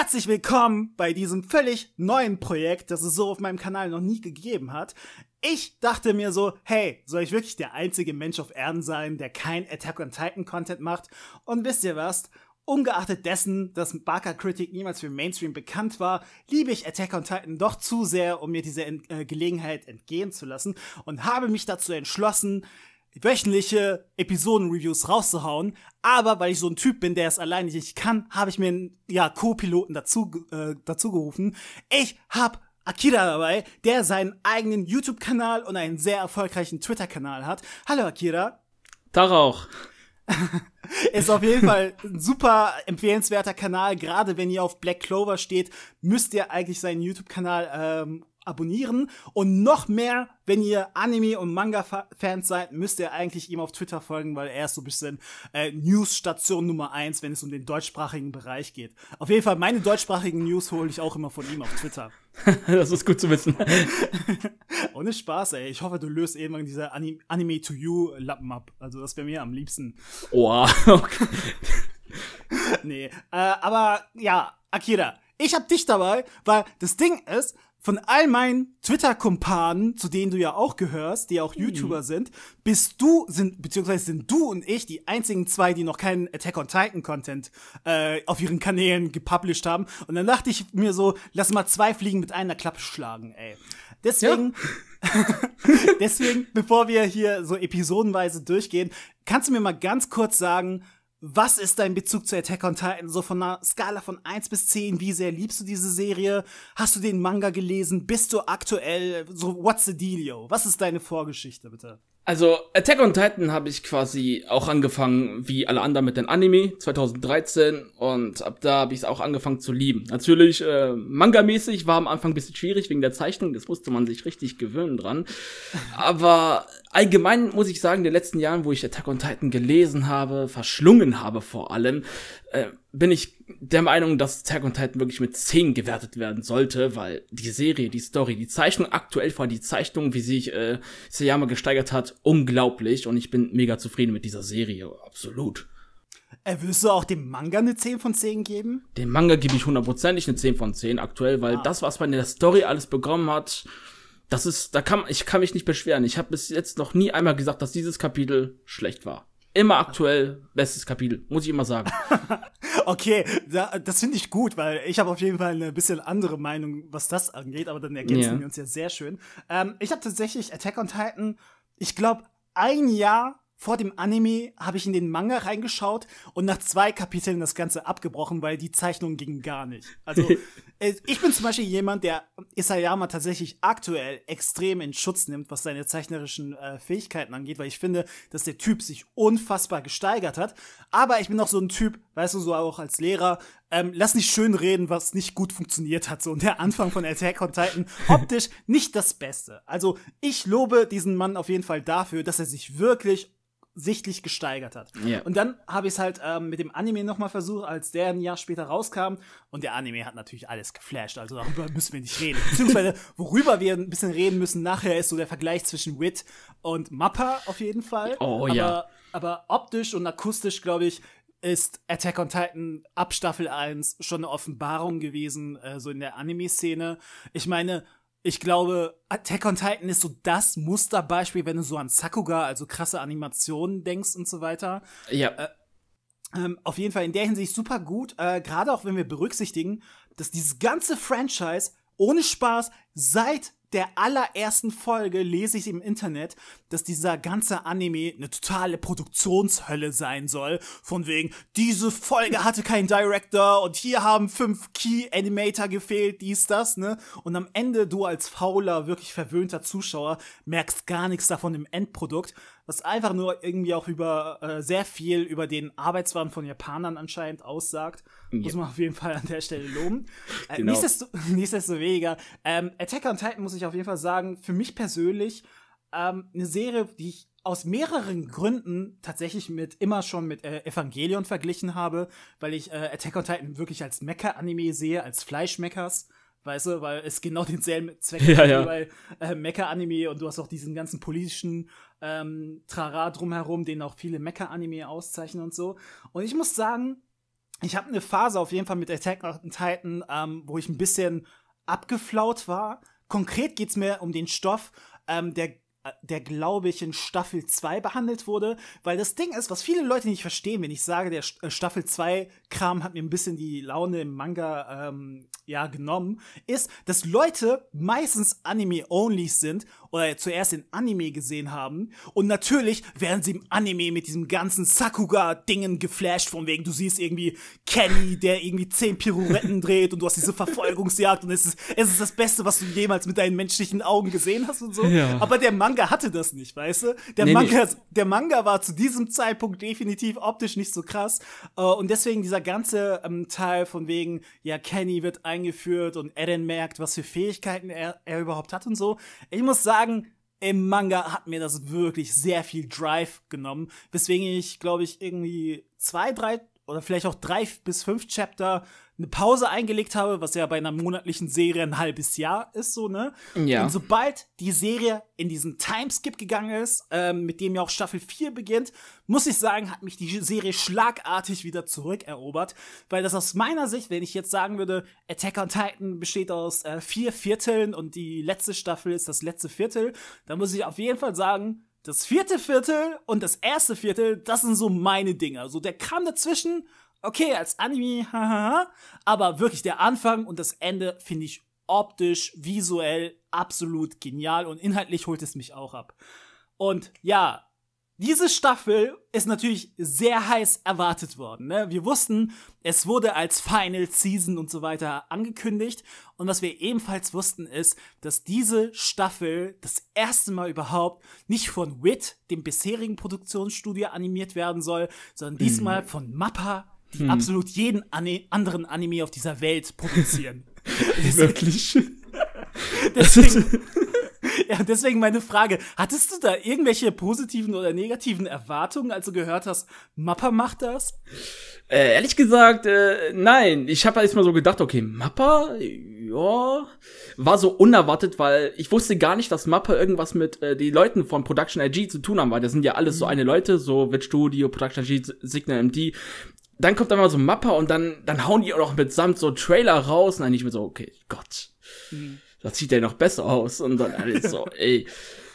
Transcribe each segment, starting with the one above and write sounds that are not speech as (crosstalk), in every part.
Herzlich willkommen bei diesem völlig neuen Projekt, das es so auf meinem Kanal noch nie gegeben hat. Ich dachte mir so, hey, soll ich wirklich der einzige Mensch auf Erden sein, der kein Attack on Titan Content macht? Und wisst ihr was? Ungeachtet dessen, dass Barker Critic niemals für Mainstream bekannt war, liebe ich Attack on Titan doch zu sehr, um mir diese äh, Gelegenheit entgehen zu lassen und habe mich dazu entschlossen, wöchentliche Episoden-Reviews rauszuhauen. Aber weil ich so ein Typ bin, der es alleine nicht kann, habe ich mir einen ja, Co-Piloten dazu, äh, dazu gerufen. Ich hab Akira dabei, der seinen eigenen YouTube-Kanal und einen sehr erfolgreichen Twitter-Kanal hat. Hallo Akira. Tag auch. (laughs) ist auf jeden Fall ein super empfehlenswerter Kanal. Gerade wenn ihr auf Black Clover steht, müsst ihr eigentlich seinen YouTube-Kanal ähm, abonnieren. Und noch mehr, wenn ihr Anime- und Manga-Fans seid, müsst ihr eigentlich ihm auf Twitter folgen, weil er ist so ein bisschen äh, News-Station Nummer eins, wenn es um den deutschsprachigen Bereich geht. Auf jeden Fall, meine deutschsprachigen News hole ich auch immer von ihm auf Twitter. (laughs) das ist gut zu wissen. (laughs) Ohne Spaß, ey. Ich hoffe, du löst irgendwann diese Anim Anime to You Lappen ab. Also, das wäre mir am liebsten. Oh, (laughs) okay. nee, äh, aber ja, Akira, ich hab dich dabei, weil das Ding ist, von all meinen Twitter-Kumpanen, zu denen du ja auch gehörst, die ja auch mhm. YouTuber sind, bist du, sind, beziehungsweise sind du und ich die einzigen zwei, die noch keinen Attack on Titan-Content äh, auf ihren Kanälen gepublished haben. Und dann dachte ich mir so, lass mal zwei Fliegen mit einer Klappe schlagen, ey. Deswegen, ja. (laughs) deswegen, bevor wir hier so episodenweise durchgehen, kannst du mir mal ganz kurz sagen, was ist dein Bezug zu Attack on Titan? So von einer Skala von 1 bis 10, wie sehr liebst du diese Serie? Hast du den Manga gelesen? Bist du aktuell? So, what's the dealio? Was ist deine Vorgeschichte, bitte? Also, Attack on Titan habe ich quasi auch angefangen, wie alle anderen mit den Anime 2013 und ab da habe ich es auch angefangen zu lieben. Natürlich, äh, Manga-mäßig war am Anfang ein bisschen schwierig wegen der Zeichnung, das musste man sich richtig gewöhnen dran. Aber allgemein muss ich sagen, in den letzten Jahren, wo ich Attack on Titan gelesen habe, verschlungen habe vor allem, äh, bin ich der Meinung, dass Attack on Titan wirklich mit 10 gewertet werden sollte, weil die Serie, die Story, die Zeichnung, aktuell vor allem die Zeichnung, wie sich äh, Sayama gesteigert hat, unglaublich und ich bin mega zufrieden mit dieser Serie, absolut. Äh, würdest du auch dem Manga eine 10 von 10 geben? Dem Manga gebe ich hundertprozentig eine 10 von 10 aktuell, weil ah. das, was man in der Story alles bekommen hat, das ist, da kann ich kann mich nicht beschweren. Ich habe bis jetzt noch nie einmal gesagt, dass dieses Kapitel schlecht war. Immer aktuell bestes Kapitel, muss ich immer sagen. (laughs) okay, das finde ich gut, weil ich habe auf jeden Fall eine bisschen andere Meinung, was das angeht, aber dann ergänzen yeah. wir uns ja sehr schön. Ähm, ich habe tatsächlich Attack on Titan, ich glaube, ein Jahr vor dem Anime habe ich in den Manga reingeschaut und nach zwei Kapiteln das Ganze abgebrochen, weil die Zeichnung ging gar nicht. Also (laughs) Äh, ich bin zum Beispiel jemand, der Isayama tatsächlich aktuell extrem in Schutz nimmt, was seine zeichnerischen äh, Fähigkeiten angeht, weil ich finde, dass der Typ sich unfassbar gesteigert hat. Aber ich bin auch so ein Typ, weißt du, so auch als Lehrer, ähm, lass nicht schön reden, was nicht gut funktioniert hat. So und der Anfang von Attack on Titan optisch nicht das Beste. Also ich lobe diesen Mann auf jeden Fall dafür, dass er sich wirklich sichtlich gesteigert hat. Yeah. Und dann habe ich es halt ähm, mit dem Anime nochmal versucht, als der ein Jahr später rauskam. Und der Anime hat natürlich alles geflasht. Also darüber müssen wir nicht reden. Beziehungsweise, worüber wir ein bisschen reden müssen nachher, ist so der Vergleich zwischen Wit und Mappa auf jeden Fall. Oh aber, ja. Aber optisch und akustisch, glaube ich, ist Attack on Titan ab Staffel 1 schon eine Offenbarung gewesen, äh, so in der Anime-Szene. Ich meine, ich glaube, Attack on Titan ist so das Musterbeispiel, wenn du so an Sakuga, also krasse Animationen denkst und so weiter. Ja. Äh, ähm, auf jeden Fall in der Hinsicht super gut, äh, gerade auch wenn wir berücksichtigen, dass dieses ganze Franchise ohne Spaß seit der allerersten Folge lese ich im Internet, dass dieser ganze Anime eine totale Produktionshölle sein soll. Von wegen, diese Folge hatte keinen Director und hier haben fünf Key Animator gefehlt, dies, das, ne? Und am Ende, du als fauler, wirklich verwöhnter Zuschauer, merkst gar nichts davon im Endprodukt, was einfach nur irgendwie auch über äh, sehr viel über den Arbeitswahn von Japanern anscheinend aussagt. Ja. Muss man auf jeden Fall an der Stelle loben. Äh, genau. (laughs) nichtsdestoweniger, ähm, Attack on Titan muss ich auf jeden Fall sagen, für mich persönlich ähm, eine Serie, die ich aus mehreren Gründen tatsächlich mit immer schon mit äh, Evangelion verglichen habe, weil ich äh, Attack on Titan wirklich als Mecha-Anime sehe, als Fleischmeckers. Weißt du, weil es genau denselben Zweck (laughs) hat ja. wie bei äh, Mecha-Anime und du hast auch diesen ganzen politischen ähm, Trara drumherum, den auch viele Mecha-Anime auszeichnen und so. Und ich muss sagen, ich habe eine Phase auf jeden Fall mit Attack on Titan, ähm, wo ich ein bisschen abgeflaut war. Konkret geht es mir um den Stoff, ähm, der äh, der glaube ich in Staffel 2 behandelt wurde, weil das Ding ist, was viele Leute nicht verstehen, wenn ich sage, der äh, Staffel 2 Kram hat mir ein bisschen die Laune im Manga ähm, ja genommen, ist, dass Leute meistens anime only sind oder zuerst den Anime gesehen haben und natürlich werden sie im Anime mit diesem ganzen Sakuga-Dingen geflasht, von wegen du siehst irgendwie Kenny, der irgendwie zehn Pirouetten (laughs) dreht und du hast diese Verfolgungsjagd und es ist, es ist das Beste, was du jemals mit deinen menschlichen Augen gesehen hast und so. Ja. Aber der Manga Manga hatte das nicht, weißt du? Der, nee, Manga, nee. der Manga war zu diesem Zeitpunkt definitiv optisch nicht so krass. Äh, und deswegen dieser ganze ähm, Teil von wegen, ja, Kenny wird eingeführt und Eren merkt, was für Fähigkeiten er, er überhaupt hat und so. Ich muss sagen, im Manga hat mir das wirklich sehr viel Drive genommen, weswegen ich, glaube ich, irgendwie zwei, drei oder vielleicht auch drei bis fünf Chapter eine Pause eingelegt habe, was ja bei einer monatlichen Serie ein halbes Jahr ist, so, ne? Ja. Und sobald die Serie in diesen Timeskip gegangen ist, ähm, mit dem ja auch Staffel 4 beginnt, muss ich sagen, hat mich die Serie schlagartig wieder zurückerobert, weil das aus meiner Sicht, wenn ich jetzt sagen würde, Attack on Titan besteht aus äh, vier Vierteln und die letzte Staffel ist das letzte Viertel, dann muss ich auf jeden Fall sagen, das vierte Viertel und das erste Viertel, das sind so meine Dinger. So, der Kram dazwischen okay, als Anime, haha, aber wirklich der Anfang und das Ende finde ich optisch, visuell absolut genial und inhaltlich holt es mich auch ab. Und ja, diese Staffel ist natürlich sehr heiß erwartet worden. Ne? Wir wussten, es wurde als Final Season und so weiter angekündigt. Und was wir ebenfalls wussten, ist, dass diese Staffel das erste Mal überhaupt nicht von WIT, dem bisherigen Produktionsstudio, animiert werden soll, sondern mhm. diesmal von Mappa die hm. absolut jeden Ani anderen Anime auf dieser Welt produzieren. (laughs) Wirklich? (laughs) deswegen, also (laughs) ja, deswegen meine Frage: Hattest du da irgendwelche positiven oder negativen Erwartungen, als du gehört hast, Mappa macht das? Äh, ehrlich gesagt, äh, nein. Ich habe erstmal so gedacht, okay, Mappa, ja, war so unerwartet, weil ich wusste gar nicht, dass Mappa irgendwas mit äh, den Leuten von Production IG zu tun haben, weil das sind ja alles mhm. so eine Leute, so Witch Studio, Production IG, Signal MD dann kommt mal so ein Mapper und dann, dann hauen die auch noch mitsamt so Trailer raus. Nein, ich bin so, okay, Gott, mhm. das sieht ja noch besser aus. Und dann alles so, (laughs) ey,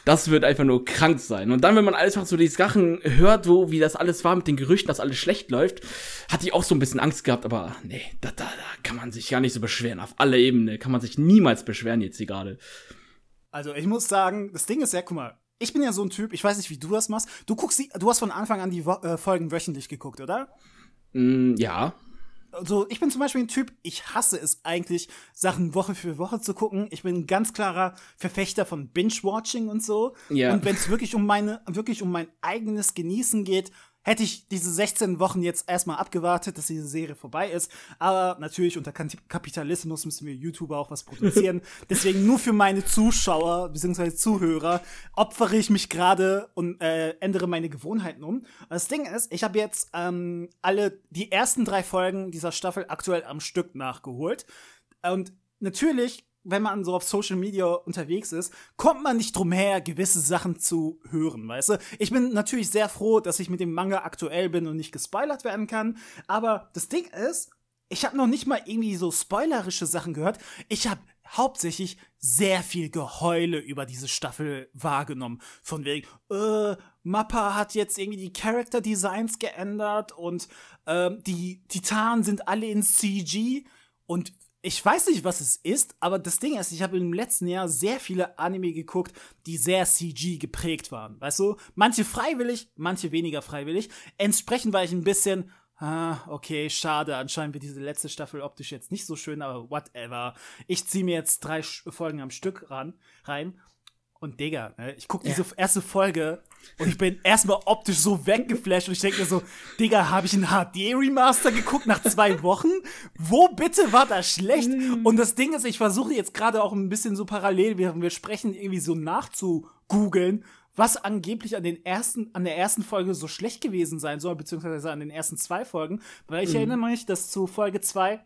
das wird einfach nur krank sein. Und dann, wenn man alles so die Sachen hört, wo, wie das alles war mit den Gerüchten, dass alles schlecht läuft, hat die auch so ein bisschen Angst gehabt, aber nee, da, da, da kann man sich gar nicht so beschweren. Auf alle Ebene kann man sich niemals beschweren jetzt hier gerade. Also, ich muss sagen, das Ding ist ja, guck mal, ich bin ja so ein Typ, ich weiß nicht, wie du das machst. Du guckst, die, du hast von Anfang an die Wo äh, Folgen wöchentlich geguckt, oder? Mm, ja. Also ich bin zum Beispiel ein Typ, ich hasse es eigentlich, Sachen Woche für Woche zu gucken. Ich bin ein ganz klarer Verfechter von Binge-Watching und so. Ja. Und wenn es wirklich um meine, wirklich um mein eigenes Genießen geht, hätte ich diese 16 Wochen jetzt erstmal abgewartet, dass diese Serie vorbei ist. Aber natürlich unter Kapitalismus müssen wir YouTuber auch was produzieren. (laughs) Deswegen nur für meine Zuschauer bzw. Zuhörer opfere ich mich gerade und äh, ändere meine Gewohnheiten um. Das Ding ist, ich habe jetzt ähm, alle die ersten drei Folgen dieser Staffel aktuell am Stück nachgeholt. Und natürlich wenn man so auf Social Media unterwegs ist, kommt man nicht drum her, gewisse Sachen zu hören, weißt du? Ich bin natürlich sehr froh, dass ich mit dem Manga aktuell bin und nicht gespoilert werden kann, aber das Ding ist, ich habe noch nicht mal irgendwie so spoilerische Sachen gehört. Ich habe hauptsächlich sehr viel Geheule über diese Staffel wahrgenommen. Von wegen, äh, Mappa hat jetzt irgendwie die Character Designs geändert und äh, die Titanen sind alle in CG. Und ich weiß nicht, was es ist, aber das Ding ist, ich habe im letzten Jahr sehr viele Anime geguckt, die sehr CG geprägt waren. Weißt du, manche freiwillig, manche weniger freiwillig. Entsprechend war ich ein bisschen, ah, okay, schade, anscheinend wird diese letzte Staffel optisch jetzt nicht so schön, aber whatever. Ich ziehe mir jetzt drei Folgen am Stück ran, rein. Und Digga, ne, ich gucke diese ja. erste Folge und ich bin erstmal optisch so weggeflasht und ich denke mir so, Digga, habe ich einen HD-Remaster geguckt nach zwei Wochen? Wo bitte war das schlecht? Mm. Und das Ding ist, ich versuche jetzt gerade auch ein bisschen so parallel, während wir sprechen, irgendwie so nachzugoogeln, was angeblich an den ersten, an der ersten Folge so schlecht gewesen sein soll, beziehungsweise an den ersten zwei Folgen, weil ich mhm. erinnere mich, dass zu Folge zwei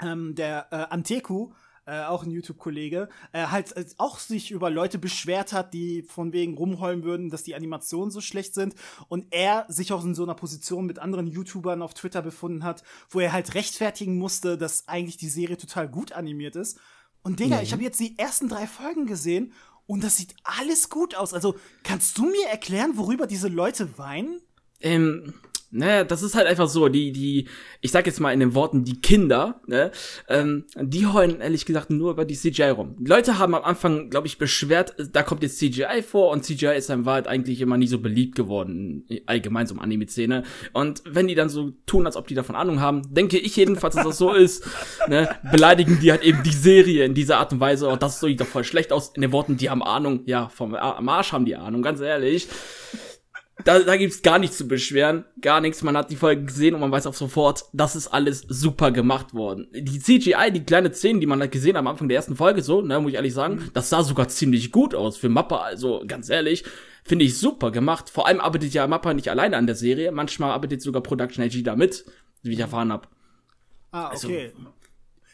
ähm, der äh, Anteku äh, auch ein YouTube-Kollege, äh, halt äh, auch sich über Leute beschwert hat, die von wegen rumheulen würden, dass die Animationen so schlecht sind. Und er sich auch in so einer Position mit anderen YouTubern auf Twitter befunden hat, wo er halt rechtfertigen musste, dass eigentlich die Serie total gut animiert ist. Und Digga, mhm. ich habe jetzt die ersten drei Folgen gesehen und das sieht alles gut aus. Also kannst du mir erklären, worüber diese Leute weinen? Ähm, ne, das ist halt einfach so, die, die, ich sag jetzt mal in den Worten, die Kinder, ne, ähm, die heulen ehrlich gesagt nur über die CGI rum. Die Leute haben am Anfang, glaube ich, beschwert, da kommt jetzt CGI vor und CGI ist in Wahrheit eigentlich immer nie so beliebt geworden, allgemein so im Anime-Szene. Und wenn die dann so tun, als ob die davon Ahnung haben, denke ich jedenfalls, dass das so ist, ne, beleidigen die halt eben die Serie in dieser Art und Weise, oh, das sieht doch voll schlecht aus, in den Worten, die haben Ahnung, ja, vom Arsch haben die Ahnung, ganz ehrlich da, da gibt's gar nichts zu beschweren, gar nichts. Man hat die Folge gesehen und man weiß auch sofort, das ist alles super gemacht worden. Die CGI, die kleine Szene, die man halt gesehen am Anfang der ersten Folge, so, ne, muss ich ehrlich sagen, das sah sogar ziemlich gut aus für Mappa. Also ganz ehrlich, finde ich super gemacht. Vor allem arbeitet ja Mappa nicht alleine an der Serie, manchmal arbeitet sogar Production IG damit, wie ich erfahren hab. Ah, also, okay. Also,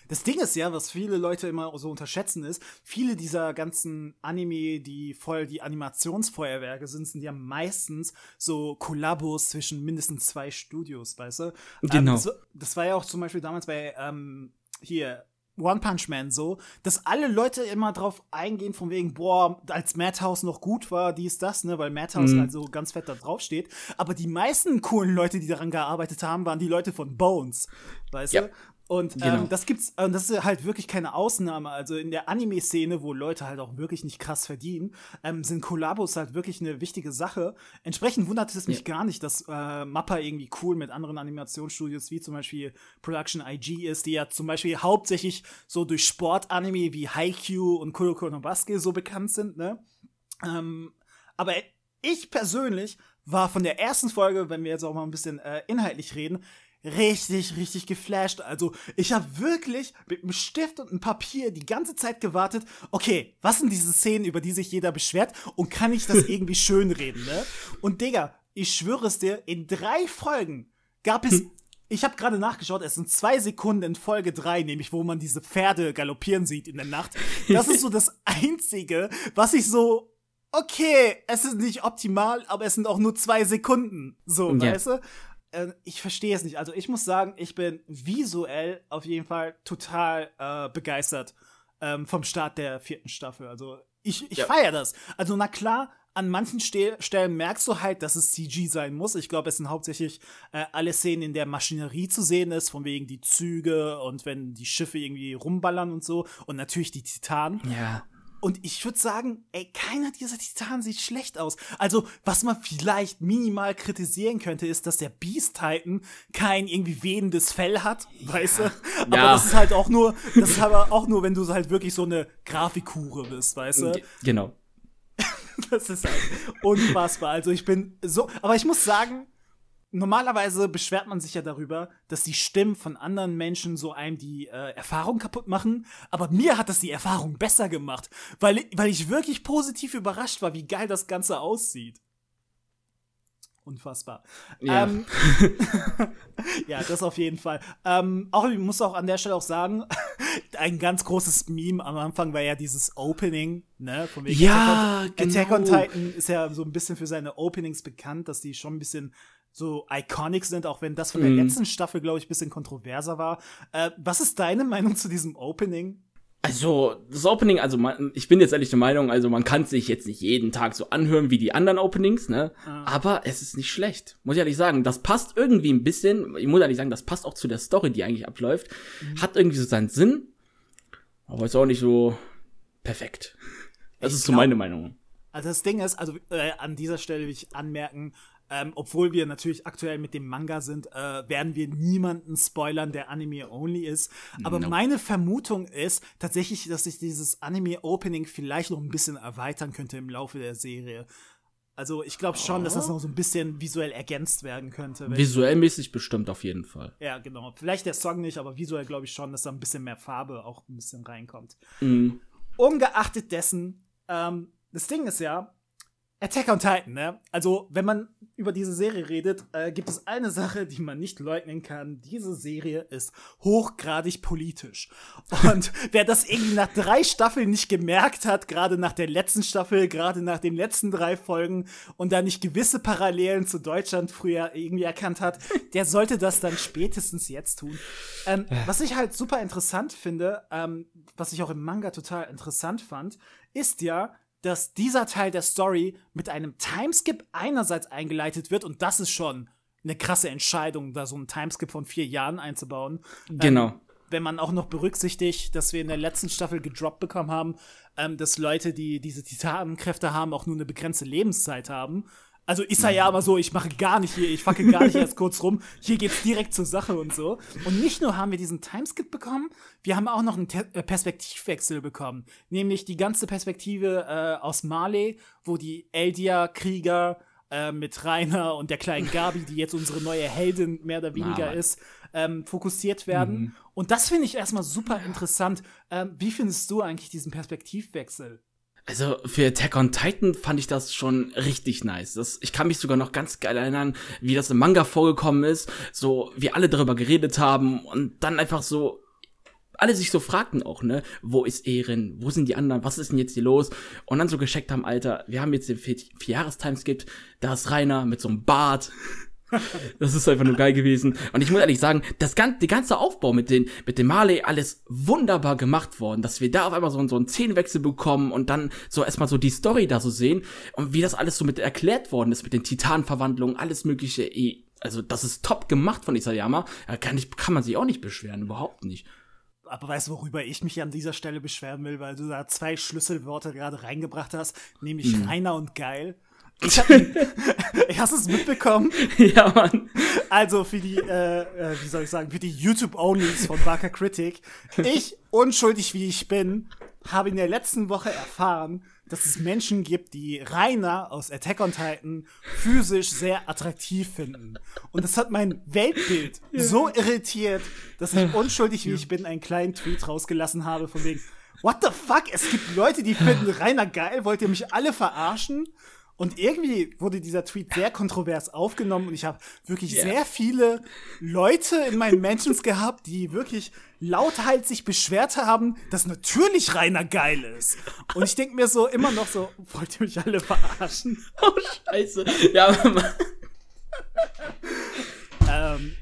das Ding ist ja, was viele Leute immer so unterschätzen ist, viele dieser ganzen Anime, die voll die Animationsfeuerwerke sind, sind ja meistens so Kollabos zwischen mindestens zwei Studios, weißt du? Ähm, genau. Ähm, das, das, war ja auch zum Beispiel damals bei ähm, hier One Punch Man so, dass alle Leute immer drauf eingehen, von wegen, boah, als Madhouse noch gut war, dies, das, ne, weil Madhouse mhm. halt so ganz fett da drauf steht. Aber die meisten coolen Leute, die daran gearbeitet haben, waren die Leute von Bones. Weißt ja. du? Und ähm, genau. ähm, das gibt's, äh, das ist halt wirklich keine Ausnahme. Also in der Anime-Szene, wo Leute halt auch wirklich nicht krass verdienen, ähm, sind Kollabos halt wirklich eine wichtige Sache. Entsprechend wundert es mich ja. gar nicht, dass äh, Mappa irgendwie cool mit anderen Animationsstudios wie zum Beispiel Production IG ist, die ja zum Beispiel hauptsächlich so durch Sport-Anime wie Haikyuu und Kuroko no Basuke so bekannt sind, ne? Ähm, aber ich persönlich war von der ersten Folge, wenn wir jetzt auch mal ein bisschen äh, inhaltlich reden, richtig, richtig geflasht. Also ich habe wirklich mit einem Stift und einem Papier die ganze Zeit gewartet, okay, was sind diese Szenen, über die sich jeder beschwert und kann ich das (laughs) irgendwie schönreden, ne? Und Digga, ich schwöre es dir, in drei Folgen gab es hm. ich habe gerade nachgeschaut, es sind zwei Sekunden in Folge drei, nämlich wo man diese Pferde galoppieren sieht in der Nacht. Das ist so das (laughs) Einzige, was ich so, okay, es ist nicht optimal, aber es sind auch nur zwei Sekunden. So, ja. weißt du? Äh, ich verstehe es nicht. Also ich muss sagen, ich bin visuell auf jeden Fall total äh, begeistert ähm, vom Start der vierten Staffel. Also ich, ich ja. feiere das. Also na klar, an manchen Ste Stellen merkst du halt, dass es CG sein muss. Ich glaube, es sind hauptsächlich äh, alle Szenen, in der Maschinerie zu sehen ist, von wegen die Züge und wenn die Schiffe irgendwie rumballern und so. Und natürlich die Titanen. Ja. Und ich würde sagen, ey, keiner dieser Titanen sieht schlecht aus. Also, was man vielleicht minimal kritisieren könnte, ist, dass der Beast Titan kein irgendwie wehendes Fell hat, weißt du? Aber ja. das ist halt auch nur, das ist aber auch nur, wenn du halt wirklich so eine Grafikkure bist, weißt du? Genau. (laughs) das ist halt unfassbar. Also, ich bin so, aber ich muss sagen, normalerweise beschwert man sich ja darüber, dass die Stimmen von anderen Menschen so einem die äh, Erfahrung kaputt machen. Aber mir hat das die Erfahrung besser gemacht, weil, weil ich wirklich positiv überrascht war, wie geil das Ganze aussieht. Unfassbar. Ja, ähm, (laughs) (laughs) ja das auf jeden Fall. Ähm, auch ich muss auch an der Stelle auch sagen, (laughs) ein ganz großes Meme am Anfang war ja dieses Opening, ne? Von wegen ja, Attack on, genau. Attack on genau. Titan ist ja so ein bisschen für seine Openings bekannt, dass die schon ein bisschen so iconic sind, auch wenn das von der mm. letzten Staffel, glaube ich, ein bisschen kontroverser war. Äh, was ist deine Meinung zu diesem Opening? Also, das Opening, also man, ich bin jetzt ehrlich der Meinung, also man kann sich jetzt nicht jeden Tag so anhören wie die anderen Openings, ne? Ah. Aber es ist nicht schlecht. Muss ich ehrlich sagen, das passt irgendwie ein bisschen, ich muss ehrlich sagen, das passt auch zu der Story, die eigentlich abläuft. Mhm. Hat irgendwie so seinen Sinn, aber ist auch nicht so perfekt. Das ich ist so meine Meinung. Also das Ding ist, also äh, an dieser Stelle will ich anmerken, ähm, obwohl wir natürlich aktuell mit dem Manga sind, äh, werden wir niemanden spoilern, der Anime-only ist. Aber nope. meine Vermutung ist tatsächlich, dass sich dieses Anime-Opening vielleicht noch ein bisschen erweitern könnte im Laufe der Serie. Also ich glaube schon, oh. dass das noch so ein bisschen visuell ergänzt werden könnte. Visuellmäßig bestimmt auf jeden Fall. Ja, genau. Vielleicht der Song nicht, aber visuell glaube ich schon, dass da ein bisschen mehr Farbe auch ein bisschen reinkommt. Mm. Ungeachtet dessen, ähm, das Ding ist ja, Attack on Titan, ne? Also, wenn man über diese Serie redet, äh, gibt es eine Sache, die man nicht leugnen kann. Diese Serie ist hochgradig politisch. Und (laughs) wer das irgendwie nach drei Staffeln nicht gemerkt hat, gerade nach der letzten Staffel, gerade nach den letzten drei Folgen und da nicht gewisse Parallelen zu Deutschland früher irgendwie erkannt hat, der sollte das dann spätestens jetzt tun. Ähm, was ich halt super interessant finde, ähm, was ich auch im Manga total interessant fand, ist ja, dass dieser Teil der Story mit einem Timeskip einerseits eingeleitet wird und das ist schon eine krasse Entscheidung, da so einen Timeskip von vier Jahren einzubauen. Ähm, genau. Ähm, wenn man auch noch berücksichtigt, dass wir in der letzten Staffel gedroppt bekommen haben, ähm, dass Leute, die diese Titanenkräfte haben, auch nur eine begrenzte Lebenszeit haben. Also ist er ja mhm. immer so, ich mache gar nicht hier, ich facke gar nicht erst kurz rum, hier geht's direkt zur Sache und so. Und nicht nur haben wir diesen Timeskip bekommen, wir haben auch noch einen Te äh, Perspektivwechsel bekommen. Nämlich die ganze Perspektive äh, aus Male, wo die Eldia-Krieger äh, mit Rainer und der kleinen Gabi, die jetzt unsere neue Heldin mehr oder weniger Na, ist, ähm, fokussiert werden. Mhm. Und das finde ich erstmal super interessant. Ähm, wie findest du eigentlich diesen Perspektivwechsel? Also für Attack on Titan fand ich das schon richtig nice. Das, ich kann mich sogar noch ganz geil erinnern, wie das im Manga vorgekommen ist, so wie alle darüber geredet haben und dann einfach so alle sich so fragten auch, ne, wo ist Eren, wo sind die anderen, was ist denn jetzt hier los? Und dann so gescheckt haben, Alter, wir haben jetzt den Vierjahres-Timeskip, da ist Rainer mit so einem Bart, (laughs) das ist einfach nur geil gewesen. Und ich muss ehrlich sagen, das ganze, der ganze Aufbau mit, den, mit dem Marley, alles wunderbar gemacht worden, dass wir da auf einmal so, so einen Zehnwechsel bekommen und dann so erstmal so die Story da so sehen und wie das alles so mit erklärt worden ist, mit den Titanverwandlungen, alles mögliche. Also, das ist top gemacht von Isayama. Kann, ich, kann man sich auch nicht beschweren, überhaupt nicht aber weißt du, worüber ich mich an dieser Stelle beschweren will, weil du da zwei Schlüsselworte gerade reingebracht hast, nämlich mhm. reiner und geil. Ich hab ihn. (laughs) Hast du es mitbekommen? (laughs) Ja, Mann. Also für die, äh, äh, wie soll ich sagen, für die YouTube-Onlys von Barker Critic. Ich, unschuldig wie ich bin, habe in der letzten Woche erfahren, dass es Menschen gibt, die Rainer aus Attack on Titan physisch sehr attraktiv finden. Und das hat mein Weltbild ja. so irritiert, dass ich unschuldig wie ich bin einen kleinen Tweet rausgelassen habe von wegen, What the fuck? Es gibt Leute, die finden Rainer geil. Wollt ihr mich alle verarschen? Und irgendwie wurde dieser Tweet sehr kontrovers aufgenommen und ich habe wirklich yeah. sehr viele Leute in meinen Mentions gehabt, die wirklich lauthals sich beschwert haben, dass natürlich Rainer geil ist. Und ich denke mir so immer noch so, wollt ihr mich alle verarschen? Oh, scheiße. Ja, Mann.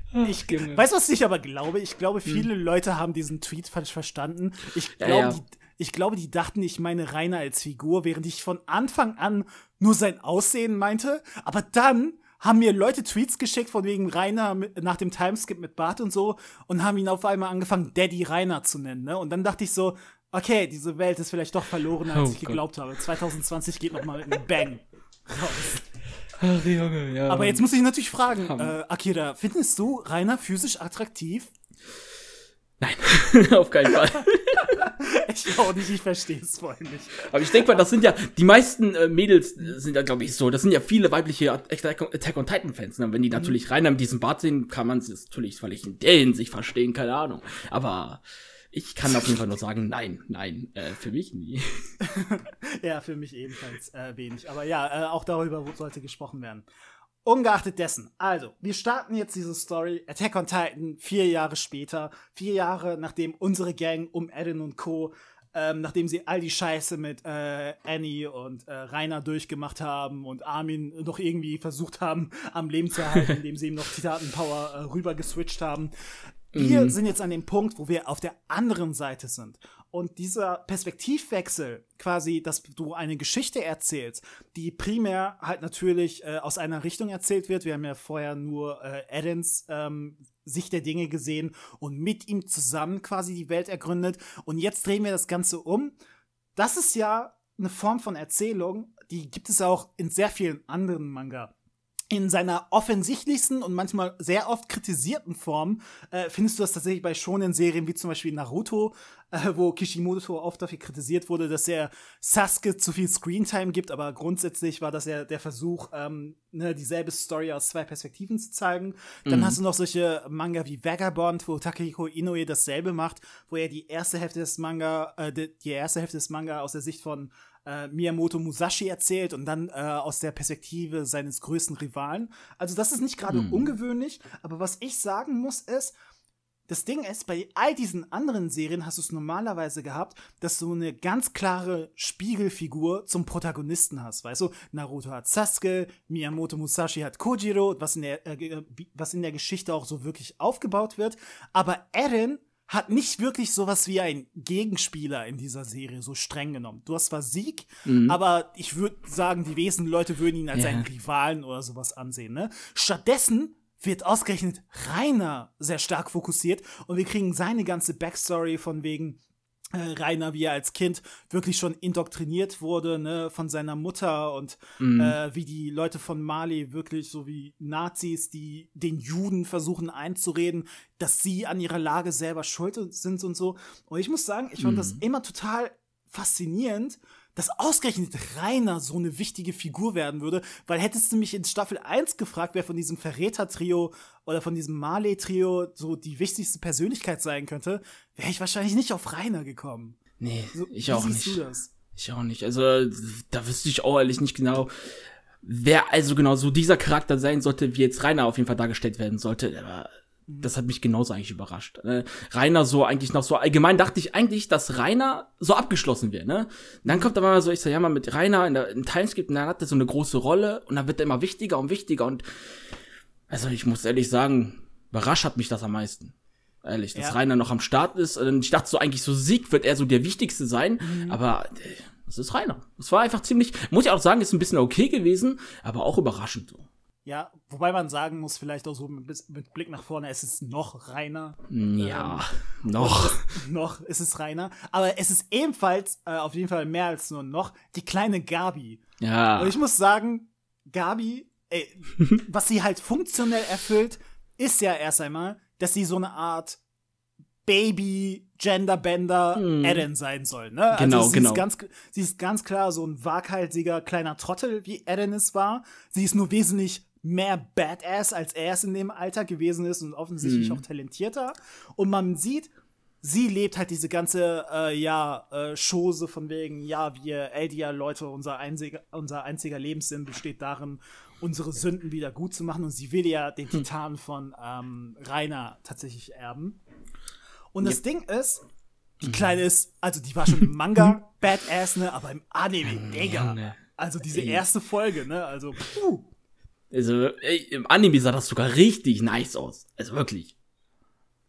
ähm, ich weißt du, was ich aber glaube. Ich glaube, viele hm. Leute haben diesen Tweet falsch verstanden. Ich glaube, ja, ja. die ich glaube, die dachten, ich meine Rainer als Figur, während ich von Anfang an nur sein Aussehen meinte. Aber dann haben mir Leute Tweets geschickt von wegen Rainer nach dem Timeskip mit Bart und so und haben ihn auf einmal angefangen, Daddy Rainer zu nennen. Ne? Und dann dachte ich so, okay, diese Welt ist vielleicht doch verloren, als oh ich Gott. geglaubt habe. 2020 geht nochmal mit einem Bang raus. Ach, Junge, ja. Aber jetzt muss ich natürlich fragen, äh, Akira, findest du Rainer physisch attraktiv? Nein, (laughs) auf keinen Fall. (laughs) ich auch nicht, ich verstehe es voll nicht. Aber ich denke mal, das sind ja, die meisten äh, Mädels äh, sind ja, glaube ich, so, das sind ja viele weibliche Attack on Titan Fans. Ne? Wenn die mhm. natürlich rein an diesem Bart sehen, kann man es natürlich, weil ich in der sich verstehen, keine Ahnung. Aber ich kann auf jeden Fall nur sagen, nein, nein, äh, für mich nie. (laughs) ja, für mich ebenfalls äh, wenig. Aber ja, äh, auch darüber sollte gesprochen werden. Ungeachtet dessen, also, wir starten jetzt diese Story, Attack on Titan, vier Jahre später, vier Jahre nachdem unsere Gang um Eden und Co., ähm, nachdem sie all die Scheiße mit äh, Annie und äh, Rainer durchgemacht haben und Armin noch irgendwie versucht haben, am Leben zu halten, (laughs) indem sie ihm noch Titatenpower äh, rüber geswitcht haben. Wir mhm. sind jetzt an dem Punkt, wo wir auf der anderen Seite sind. Und dieser Perspektivwechsel, quasi, dass du eine Geschichte erzählst, die primär halt natürlich äh, aus einer Richtung erzählt wird. Wir haben ja vorher nur äh, Addens ähm, Sicht der Dinge gesehen und mit ihm zusammen quasi die Welt ergründet. Und jetzt drehen wir das Ganze um. Das ist ja eine Form von Erzählung, die gibt es auch in sehr vielen anderen Manga in seiner offensichtlichsten und manchmal sehr oft kritisierten Form äh, findest du das tatsächlich bei schonen Serien wie zum Beispiel Naruto, äh, wo Kishimoto oft dafür kritisiert wurde, dass er Sasuke zu viel Screentime gibt, aber grundsätzlich war das ja der Versuch, ähm, ne, dieselbe Story aus zwei Perspektiven zu zeigen. Dann mhm. hast du noch solche Manga wie Vagabond, wo Takehiko Inoue dasselbe macht, wo er die erste Hälfte des Manga, äh, die erste Hälfte des Manga aus der Sicht von äh, Miyamoto Musashi erzählt und dann äh, aus der Perspektive seines größten Rivalen. Also das ist nicht gerade mhm. ungewöhnlich, aber was ich sagen muss ist, das Ding ist, bei all diesen anderen Serien hast du es normalerweise gehabt, dass du eine ganz klare Spiegelfigur zum Protagonisten hast. Weißt du, Naruto hat Sasuke, Miyamoto Musashi hat Kojiro, was in der, äh, äh was in der Geschichte auch so wirklich aufgebaut wird. Aber Eren hat nicht wirklich sowas wie ein Gegenspieler in dieser Serie so streng genommen. Du hast zwar Sieg, mhm. aber ich würde sagen, die wesentlichen Leute würden ihn als ja. einen Rivalen oder sowas ansehen. Ne? Stattdessen wird ausgerechnet Rainer sehr stark fokussiert und wir kriegen seine ganze Backstory von wegen, äh, Rainer, wie er als Kind wirklich schon indoktriniert wurde ne, von seiner Mutter und mhm. äh, wie die Leute von Mali wirklich so wie Nazis, die den Juden versuchen einzureden, dass sie an ihrer Lage selber schuld sind und so. Und ich muss sagen, ich fand mhm. das immer total faszinierend, dass ausgerechnet Rainer so eine wichtige Figur werden würde, weil hättest du mich in Staffel 1 gefragt, wer von diesem Verräter-Trio oder von diesem Marley-Trio so die wichtigste Persönlichkeit sein könnte, wäre ich wahrscheinlich nicht auf Rainer gekommen. Nee, so, ich auch nicht. Ich auch nicht. Also, da wüsste ich auch ehrlich nicht genau, wer also genau so dieser Charakter sein sollte, wie jetzt Rainer auf jeden Fall dargestellt werden sollte. Aber das hat mich genauso eigentlich überrascht. Äh, Rainer so eigentlich noch so allgemein dachte ich eigentlich, dass Rainer so abgeschlossen wäre, ne? Und dann kommt aber mal so, ich sag ja mal mit Rainer in der im Timeskip und dann hat er so eine große Rolle und dann wird er immer wichtiger und wichtiger und also ich muss ehrlich sagen, überrascht hat mich das am meisten. Ehrlich, dass ja. Rainer noch am Start ist. Und ich dachte so eigentlich so Sieg wird er so der wichtigste sein, mhm. aber äh, das ist Rainer. Es war einfach ziemlich, muss ich auch sagen, ist ein bisschen okay gewesen, aber auch überraschend so. Ja, wobei man sagen muss, vielleicht auch so mit, mit Blick nach vorne, es ist noch reiner. Mm, ja, ähm, noch. noch ist es reiner. Aber es ist ebenfalls, äh, auf jeden Fall mehr als nur noch, die kleine Gabi. Ja. Und ich muss sagen, Gabi, ey, (laughs) was sie halt funktionell erfüllt, ist ja erst einmal, dass sie so eine Art Baby Genderbender hm. Mm. Eren sein soll, ne? Also genau, also sie genau. Ist ganz, sie ist ganz klar so ein waghalsiger kleiner Trottel, wie Eren es war. Sie ist nur wesentlich mehr Badass als er es in dem Alter gewesen ist und offensichtlich mhm. auch talentierter. Und man sieht, sie lebt halt diese ganze, äh, ja, äh, Chose von wegen, ja, wir Eldia-Leute, unser einziger, unser einziger Lebenssinn besteht darin, unsere Sünden wieder gut zu machen. Und sie will ja den hm. Titan von ähm, Rainer tatsächlich erben. Und das ja. Ding ist, die mhm. Kleine ist, also die war schon im Manga mhm. Badass, ne, aber im Anime, hm, Digga. Also diese erste Folge, ne, also, puh. Also, ey, im Anime sah das sogar richtig nice aus. Also wirklich.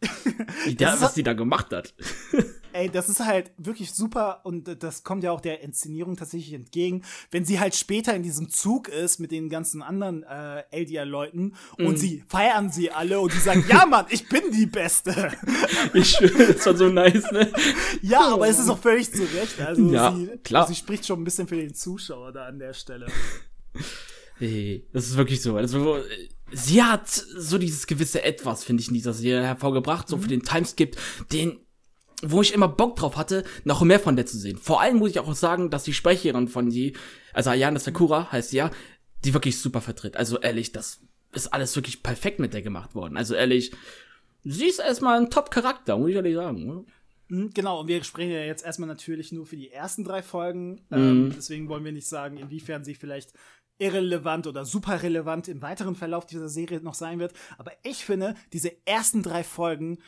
(laughs) Wie das was die da gemacht hat. (laughs) Ey, das ist halt wirklich super und das kommt ja auch der Inszenierung tatsächlich entgegen, wenn sie halt später in diesem Zug ist mit den ganzen anderen äh, LDR-Leuten und mhm. sie feiern sie alle und die sagen, (laughs) ja Mann, ich bin die Beste. Ich das war so nice, ne? Ja, aber es ist auch völlig zu Recht. Also ja, sie, klar. sie spricht schon ein bisschen für den Zuschauer da an der Stelle. Äh. das ist wirklich so. Also, sie hat so dieses gewisse Etwas, finde ich, in dieser Serie hervorgebracht, so mhm. für den Timeskip, den wo ich immer Bock drauf hatte, noch mehr von der zu sehen. Vor allem muss ich auch sagen, dass die Sprecherin von die, also Ayana Sakura heißt sie ja, die wirklich super vertritt. Also ehrlich, das ist alles wirklich perfekt mit der gemacht worden. Also ehrlich, sie ist erstmal ein Top-Charakter, muss ich ehrlich sagen. Mhm, genau, und wir sprechen ja jetzt erstmal natürlich nur für die ersten drei Folgen. Mhm. Ähm, deswegen wollen wir nicht sagen, inwiefern sie vielleicht irrelevant oder super relevant im weiteren Verlauf dieser Serie noch sein wird. Aber ich finde, diese ersten drei Folgen,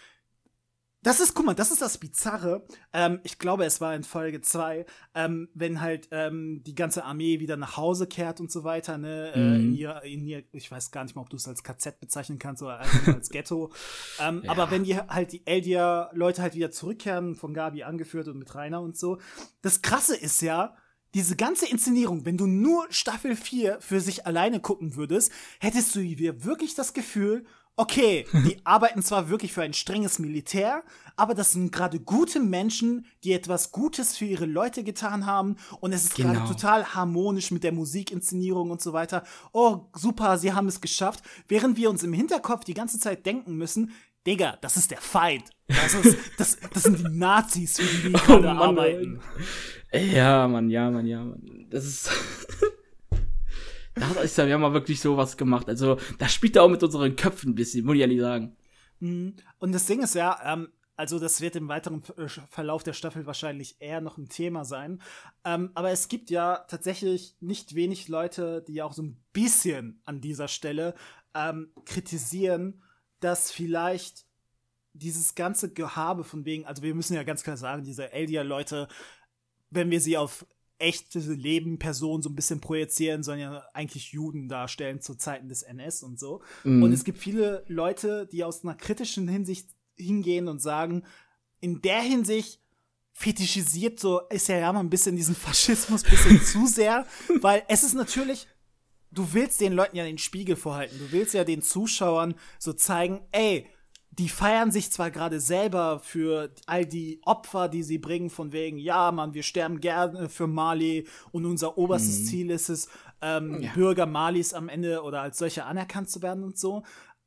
das ist, guck mal, das ist das Bizarre. Ähm, ich glaube, es war in Folge 2, ähm, wenn halt ähm, die ganze Armee wieder nach Hause kehrt und so weiter, ne? Mhm. Äh, in, mhm. ihr, in ihr, ich weiß gar nicht mal, ob du es als KZ bezeichnen kannst oder als, (laughs) als Ghetto. Ähm, ja. Aber wenn die halt die Eldia-Leute halt wieder zurückkehren, von Gabi angeführt und mit Rainer und so, das krasse ist ja, diese ganze Inszenierung, wenn du nur Staffel 4 für sich alleine gucken würdest, hättest du hier wirklich das Gefühl, okay, (laughs) die arbeiten zwar wirklich für ein strenges Militär, aber das sind gerade gute Menschen, die etwas Gutes für ihre Leute getan haben und es ist genau. gerade total harmonisch mit der Musikinszenierung und so weiter. Oh, super, sie haben es geschafft. Während wir uns im Hinterkopf die ganze Zeit denken müssen, Digga, das ist der Feind. Das, ist, das, das sind die Nazis, für die wir gerade oh Mann, arbeiten. Ey. Ja, Mann, ja, Mann, ja, Mann. Das ist. (laughs) da hat Islam ja mal wirklich sowas gemacht. Also, das spielt er auch mit unseren Köpfen ein bisschen, muss ich ehrlich sagen. Mhm. Und das Ding ist ja, ähm, also das wird im weiteren äh, Verlauf der Staffel wahrscheinlich eher noch ein Thema sein. Ähm, aber es gibt ja tatsächlich nicht wenig Leute, die ja auch so ein bisschen an dieser Stelle ähm, kritisieren, dass vielleicht dieses ganze Gehabe von wegen, also wir müssen ja ganz klar sagen, diese Eldia-Leute, wenn wir sie auf echte Leben Personen so ein bisschen projizieren, sollen ja eigentlich Juden darstellen zu Zeiten des NS und so. Mhm. Und es gibt viele Leute, die aus einer kritischen Hinsicht hingehen und sagen, in der Hinsicht fetischisiert so ist ja ja mal ein bisschen diesen Faschismus ein bisschen (laughs) zu sehr, weil es ist natürlich du willst den Leuten ja den Spiegel vorhalten. Du willst ja den Zuschauern so zeigen, ey, die feiern sich zwar gerade selber für all die Opfer, die sie bringen, von wegen, ja, Mann, wir sterben gerne für Mali und unser oberstes mhm. Ziel ist es, ähm, ja. Bürger Malis am Ende oder als solche anerkannt zu werden und so.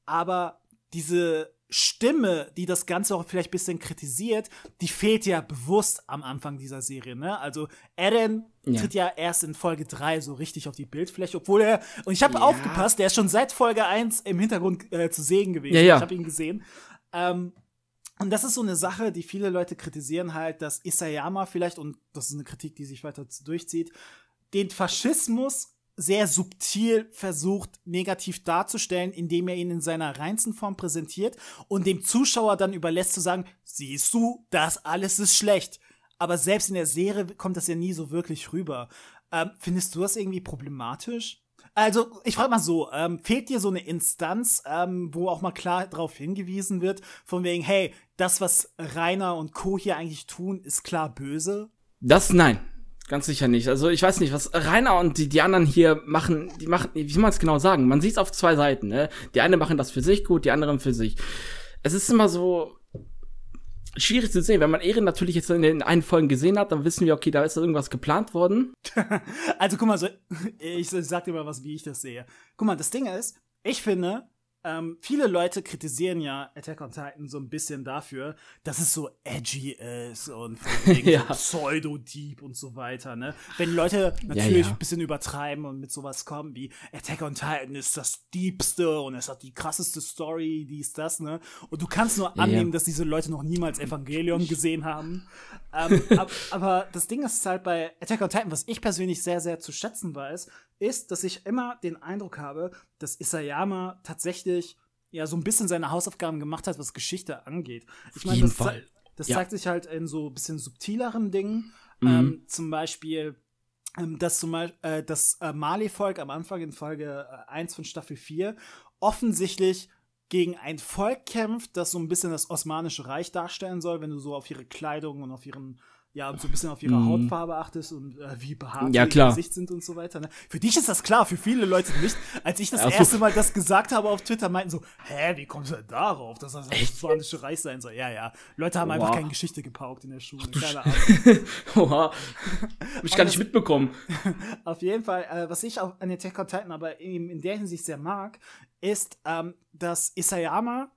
Aber diese Stimme, die das Ganze auch vielleicht ein bisschen kritisiert, die fehlt ja bewusst am Anfang dieser Serie. Ne? Also Eren ja. tritt ja erst in Folge 3 so richtig auf die Bildfläche, obwohl er, und ich habe ja. aufgepasst, der ist schon seit Folge 1 im Hintergrund äh, zu sehen gewesen. Ja, ja. ich habe ihn gesehen. Ähm, und das ist so eine Sache, die viele Leute kritisieren halt, dass Isayama vielleicht, und das ist eine Kritik, die sich weiter durchzieht, den Faschismus sehr subtil versucht, negativ darzustellen, indem er ihn in seiner reinsten Form präsentiert und dem Zuschauer dann überlässt zu sagen, siehst du, das alles ist schlecht. Aber selbst in der Serie kommt das ja nie so wirklich rüber. Ähm, findest du das irgendwie problematisch? Also, ich frage mal so, ähm, fehlt dir so eine Instanz, ähm, wo auch mal klar darauf hingewiesen wird, von wegen, hey, das, was Rainer und Co. hier eigentlich tun, ist klar böse? Das nein, Ganz sicher nicht. Also ich weiß nicht, was Rainer und die, die anderen hier machen, die machen, wie soll man es genau sagen? Man sieht es auf zwei Seiten, ne? Die einen machen das für sich gut, die anderen für sich. Es ist immer so, schwierig zu sehen. Wenn man Ehren natürlich jetzt in den einen Folgen gesehen hat, dann wissen wir, okay, da ist irgendwas geplant worden. (laughs) also guck mal, so, ich sag dir mal was, wie ich das sehe. Guck mal, das Ding ist, ich finde, ähm, viele Leute kritisieren ja Attack on Titan so ein bisschen dafür, dass es so edgy ist und (laughs) ja. so pseudo-deep und so weiter. Ne? Wenn Leute natürlich ja, ja. ein bisschen übertreiben und mit sowas kommen wie Attack on Titan ist das Diebste und es hat die krasseste Story, die ist das, ne? Und du kannst nur annehmen, dass diese Leute noch niemals Evangelion gesehen haben ähm, ab, aber das Ding ist halt bei Attack on Titan, was ich persönlich sehr, sehr zu schätzen weiß, ist, dass ich immer den Eindruck habe, dass Isayama tatsächlich ja so ein bisschen seine Hausaufgaben gemacht hat, was Geschichte angeht. Ich meine, das, Fall. das ja. zeigt sich halt in so ein bisschen subtileren Dingen. Mhm. Ähm, zum Beispiel, ähm, dass zum Beispiel äh, das äh, Mali-Volk am Anfang in Folge äh, 1 von Staffel 4 offensichtlich gegen ein Volk kämpft, das so ein bisschen das Osmanische Reich darstellen soll, wenn du so auf ihre Kleidung und auf ihren ja, so ein bisschen auf ihre mm. Hautfarbe achtest und äh, wie behaart ja, klar. Gesicht sind und so weiter. Ne? Für dich ist das klar, für viele Leute nicht. Als ich das also, erste Mal das gesagt habe auf Twitter, meinten so, hä, wie kommst du denn darauf, dass das das Osmanische Reich sein soll? Ja, ja. Leute haben Oha. einfach keine Geschichte gepaukt in der Schule. Ach, keine Ahnung. (laughs) Oha. Hab ich gar nicht mitbekommen. (laughs) auf jeden Fall, äh, was ich auch an den Tech Titan aber eben in der Hinsicht sehr mag, ist, ähm, dass Isayama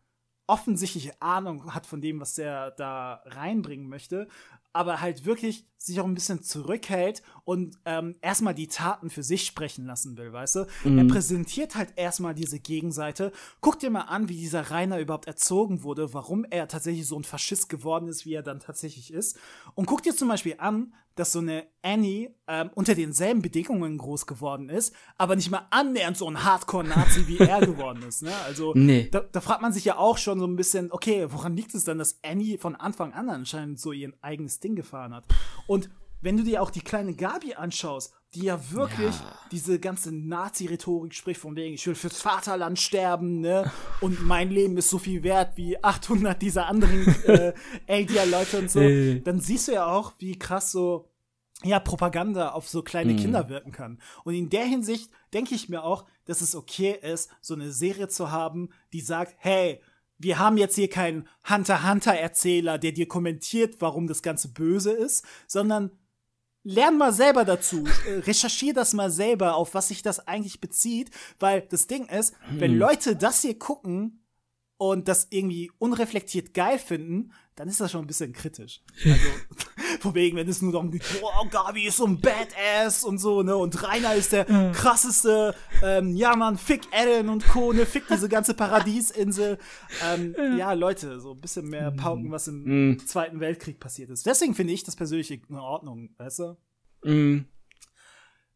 offensichtlich Ahnung hat von dem, was er da reinbringen möchte, aber halt wirklich sich auch ein bisschen zurückhält und ähm, erstmal die Taten für sich sprechen lassen will, weißt du? Mhm. Er präsentiert halt erstmal diese Gegenseite. Guck dir mal an, wie dieser Rainer überhaupt erzogen wurde, warum er tatsächlich so ein Faschist geworden ist, wie er dann tatsächlich ist. Und guck dir zum Beispiel an, dass so eine Annie ähm, unter denselben Bedingungen groß geworden ist, aber nicht mal annähernd so ein Hardcore-Nazi wie er (laughs) geworden ist. Ne? Also nee. da, da, fragt man sich ja auch schon so ein bisschen, okay, woran liegt es dann, dass Annie von Anfang an anscheinend so ihr eigenes Ding gefahren hat? Und wenn du dir auch die kleine Gabi anschaust, die ja wirklich ja. diese ganze Nazi-Rhetorik spricht, von wegen, ich will fürs Vaterland sterben, ne? Und mein Leben ist so viel wert wie 800 dieser anderen (laughs) äh, LDR-Leute und so. Hey. Äh. Dann siehst du ja auch, wie krass so, ja, Propaganda auf so kleine mm. Kinder wirken kann. Und in der Hinsicht denke ich mir auch, dass es okay ist, so eine Serie zu haben, die sagt, hey, wir haben jetzt hier keinen Hunter-Hunter-Erzähler, der dir kommentiert, warum das Ganze böse ist, sondern lern mal selber dazu. Äh, Recherchier das mal selber, auf was sich das eigentlich bezieht, weil das Ding ist, hm. wenn Leute das hier gucken und das irgendwie unreflektiert geil finden, dann ist das schon ein bisschen kritisch. (laughs) Also von wegen, wenn es nur darum geht, oh, Gabi ist so ein Badass und so, ne? Und Rainer ist der mhm. krasseste, ähm, ja Mann, fick Ellen und Co., ne? Fick diese ganze Paradiesinsel. Ähm, ja. ja. Leute, so ein bisschen mehr mhm. pauken, was im mhm. Zweiten Weltkrieg passiert ist. Deswegen finde ich das persönlich in Ordnung, weißt du? Mhm.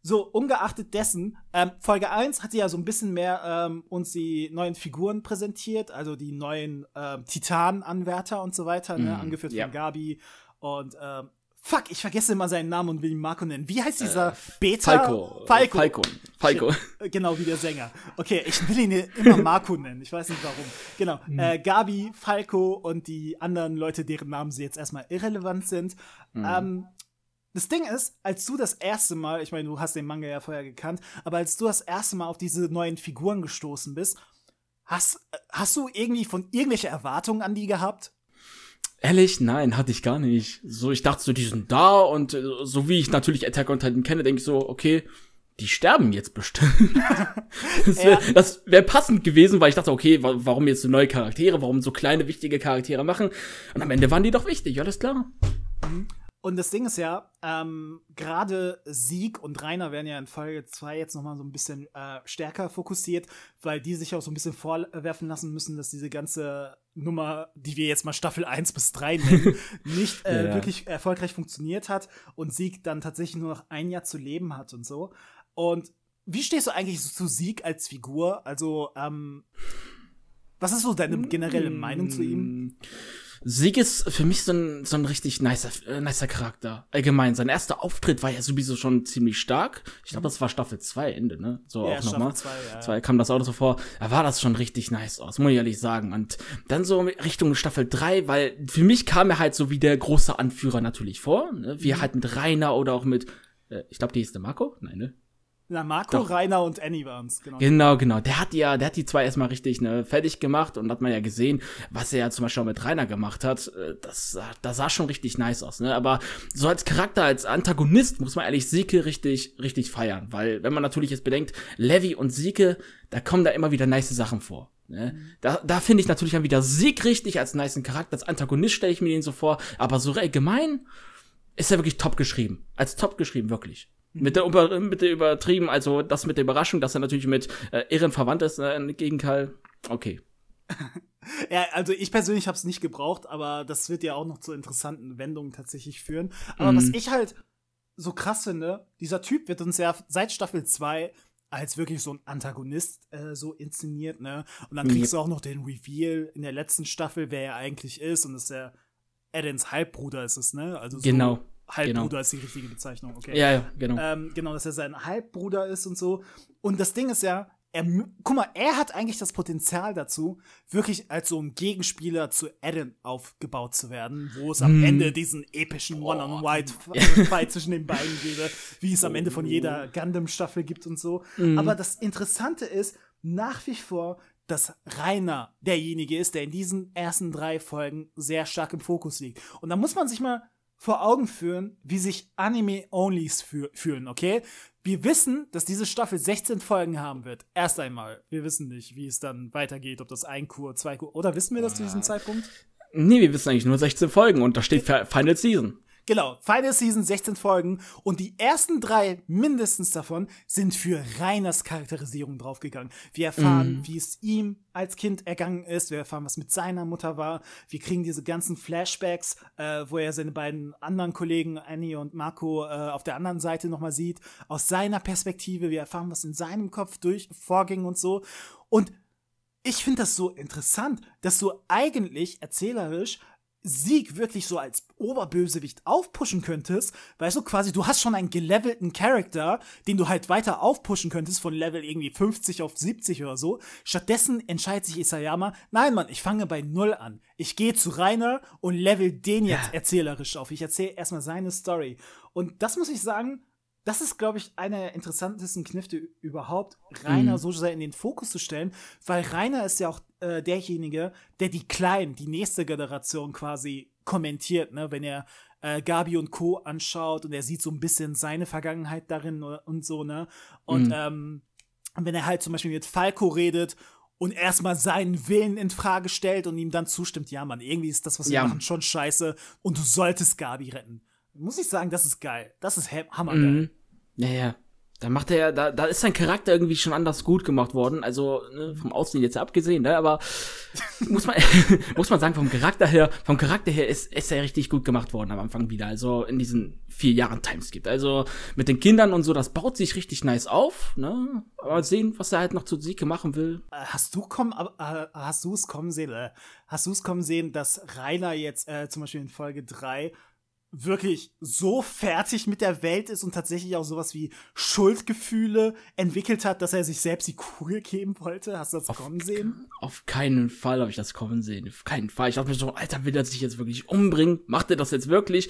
So, ungeachtet dessen, ähm, Folge 1 hatte ja so ein bisschen mehr ähm, uns die neuen Figuren präsentiert, also die neuen ähm, Titanen-Anwärter und so weiter, mm, ne? Mhm. angeführt ja. von Gabi und ähm, Fuck, ich vergesse immer seinen Namen und will ihn Marco nennen. Wie heißt dieser äh, Beta? Falco. Falco. Falco. Falco. Äh, genau, wie der Sänger. Okay, ich will ihn immer Marco nennen. Ich weiß nicht warum. Genau. Mhm. Äh, Gabi, Falco und die anderen Leute, deren Namen sie jetzt erstmal irrelevant sind. Mhm. Ähm, das Ding ist, als du das erste Mal, ich meine, du hast den Manga ja vorher gekannt, aber als du das erste Mal auf diese neuen Figuren gestoßen bist, hast, äh, hast du irgendwie von irgendwelche Erwartungen an die gehabt? Ehrlich, nein, hatte ich gar nicht. So, ich dachte so, die sind da und äh, so wie ich natürlich Attack on Titan kenne, denke ich so, okay, die sterben jetzt bestimmt. (laughs) das wäre ja. wär passend gewesen, weil ich dachte, okay, wa warum jetzt so neue Charaktere, warum so kleine, wichtige Charaktere machen? Und am Ende waren die doch wichtig, alles klar. Mhm. Und das Ding ist ja, ähm, gerade Sieg und Rainer werden ja in Folge 2 jetzt nochmal so ein bisschen äh, stärker fokussiert, weil die sich auch so ein bisschen vorwerfen lassen müssen, dass diese ganze Nummer, die wir jetzt mal Staffel 1 bis 3 nennen, (laughs) nicht äh, ja, wirklich erfolgreich funktioniert hat und Sieg dann tatsächlich nur noch ein Jahr zu leben hat und so. Und wie stehst du eigentlich so zu Sieg als Figur? Also, ähm, was ist so deine generelle Meinung zu ihm? Mm. Sieg ist für mich so ein, so ein richtig nicer, äh, nicer Charakter. Allgemein, sein erster Auftritt war ja sowieso schon ziemlich stark. Ich glaube, das war Staffel 2 Ende, ne? So ja, auch nochmal. Staffel 2, ja. zwei kam das auch so vor. Da war das schon richtig nice aus, muss ich ehrlich sagen. Und dann so Richtung Staffel 3, weil für mich kam er halt so wie der große Anführer natürlich vor. Ne? Wie mhm. halt mit Rainer oder auch mit, äh, ich glaube, die hieß der Marco? Nein, ne? Na, Marco, Doch. Rainer und Annie waren's, genau. Genau, genau. Der hat ja, der hat die zwei erstmal richtig ne, fertig gemacht und hat man ja gesehen, was er ja zum Beispiel auch mit Rainer gemacht hat. Äh, das, das sah schon richtig nice aus, ne? Aber so als Charakter, als Antagonist muss man ehrlich Sieke richtig, richtig feiern. Weil, wenn man natürlich jetzt bedenkt, Levi und Sieke, da kommen da immer wieder nice Sachen vor. Ne? Mhm. Da, da finde ich natürlich dann wieder Sieg richtig als nice Charakter. Als Antagonist stelle ich mir den so vor, aber so allgemein ist er wirklich top geschrieben. Als top geschrieben, wirklich. Mhm. Mit der, mit der übertrieben, also das mit der Überraschung, dass er natürlich mit äh, Irren verwandt ist, äh, im Gegenteil. Okay. (laughs) ja, also ich persönlich habe es nicht gebraucht, aber das wird ja auch noch zu interessanten Wendungen tatsächlich führen. Aber mm. was mhm. ich halt so krass finde, dieser Typ wird uns ja seit Staffel 2 als wirklich so ein Antagonist äh, so inszeniert, ne? Und dann mhm. kriegst ja. du auch noch den Reveal in der letzten Staffel, wer er eigentlich ist und dass er Addens Halbbruder ist es, ne? Also so genau. Halbbruder genau. ist die richtige Bezeichnung, okay. Ja, ja, genau. Ähm, genau, dass er sein Halbbruder ist und so. Und das Ding ist ja, er, guck mal, er hat eigentlich das Potenzial dazu, wirklich als so ein Gegenspieler zu Adam aufgebaut zu werden, wo es am mm. Ende diesen epischen oh. One-on-White-Fight äh, zwischen den beiden gäbe, wie es am Ende von jeder oh. Gundam-Staffel gibt und so. Mm. Aber das Interessante ist nach wie vor, dass Rainer derjenige ist, der in diesen ersten drei Folgen sehr stark im Fokus liegt. Und da muss man sich mal vor Augen führen, wie sich Anime-Onlys fühlen, okay? Wir wissen, dass diese Staffel 16 Folgen haben wird. Erst einmal. Wir wissen nicht, wie es dann weitergeht, ob das ein Kur, zwei Kur, oder wissen wir das ja. zu diesem äh, Zeitpunkt? Nee, wir wissen eigentlich nur 16 Folgen und da steht Final Season. Genau, Final Season 16 Folgen und die ersten drei mindestens davon sind für Rainers Charakterisierung draufgegangen. Wir erfahren, mm. wie es ihm als Kind ergangen ist, wir erfahren, was mit seiner Mutter war, wir kriegen diese ganzen Flashbacks, äh, wo er seine beiden anderen Kollegen, Annie und Marco, äh, auf der anderen Seite nochmal sieht, aus seiner Perspektive, wir erfahren, was in seinem Kopf durch vorging und so. Und ich finde das so interessant, dass du eigentlich erzählerisch Sieg wirklich so als Oberbösewicht aufpushen könntest, weißt du, quasi du hast schon einen gelevelten Charakter, den du halt weiter aufpushen könntest von Level irgendwie 50 auf 70 oder so. Stattdessen entscheidet sich Isayama, nein Mann, ich fange bei Null an. Ich gehe zu Rainer und level den jetzt ja. erzählerisch auf. Ich erzähle erstmal seine Story. Und das muss ich sagen, das ist, glaube ich, einer der interessantesten Knifte überhaupt, Rainer mhm. so sehr in den Fokus zu stellen, weil Rainer ist ja auch äh, derjenige, der die Kleinen, die nächste Generation quasi kommentiert, ne? wenn er äh, Gabi und Co. anschaut und er sieht so ein bisschen seine Vergangenheit darin und so, ne? Und mhm. ähm, wenn er halt zum Beispiel mit Falco redet und erstmal seinen Willen in Frage stellt und ihm dann zustimmt, ja, Mann, irgendwie ist das, was wir machen, schon scheiße und du solltest Gabi retten. Muss ich sagen, das ist geil. Das ist hammergeil. Mhm. Naja, Da macht er, da, da ist sein Charakter irgendwie schon anders gut gemacht worden. Also ne, vom Aussehen jetzt abgesehen, ne? aber (laughs) muss man (laughs) muss man sagen vom Charakter her, vom Charakter her ist ist er richtig gut gemacht worden am Anfang wieder. Also in diesen vier Jahren Timeskip. Also mit den Kindern und so, das baut sich richtig nice auf. Ne, aber sehen, was er halt noch zu Sieke machen will. Äh, hast du kommen, äh, äh, hast du es kommen sehen? Hast du es kommen sehen, dass Rainer jetzt äh, zum Beispiel in Folge drei wirklich so fertig mit der Welt ist und tatsächlich auch sowas wie Schuldgefühle entwickelt hat, dass er sich selbst die Kugel geben wollte? Hast du das auf, kommen sehen? Auf keinen Fall habe ich das kommen sehen. Auf keinen Fall. Ich dachte mir so, Alter, will er sich jetzt wirklich umbringen? Macht er das jetzt wirklich?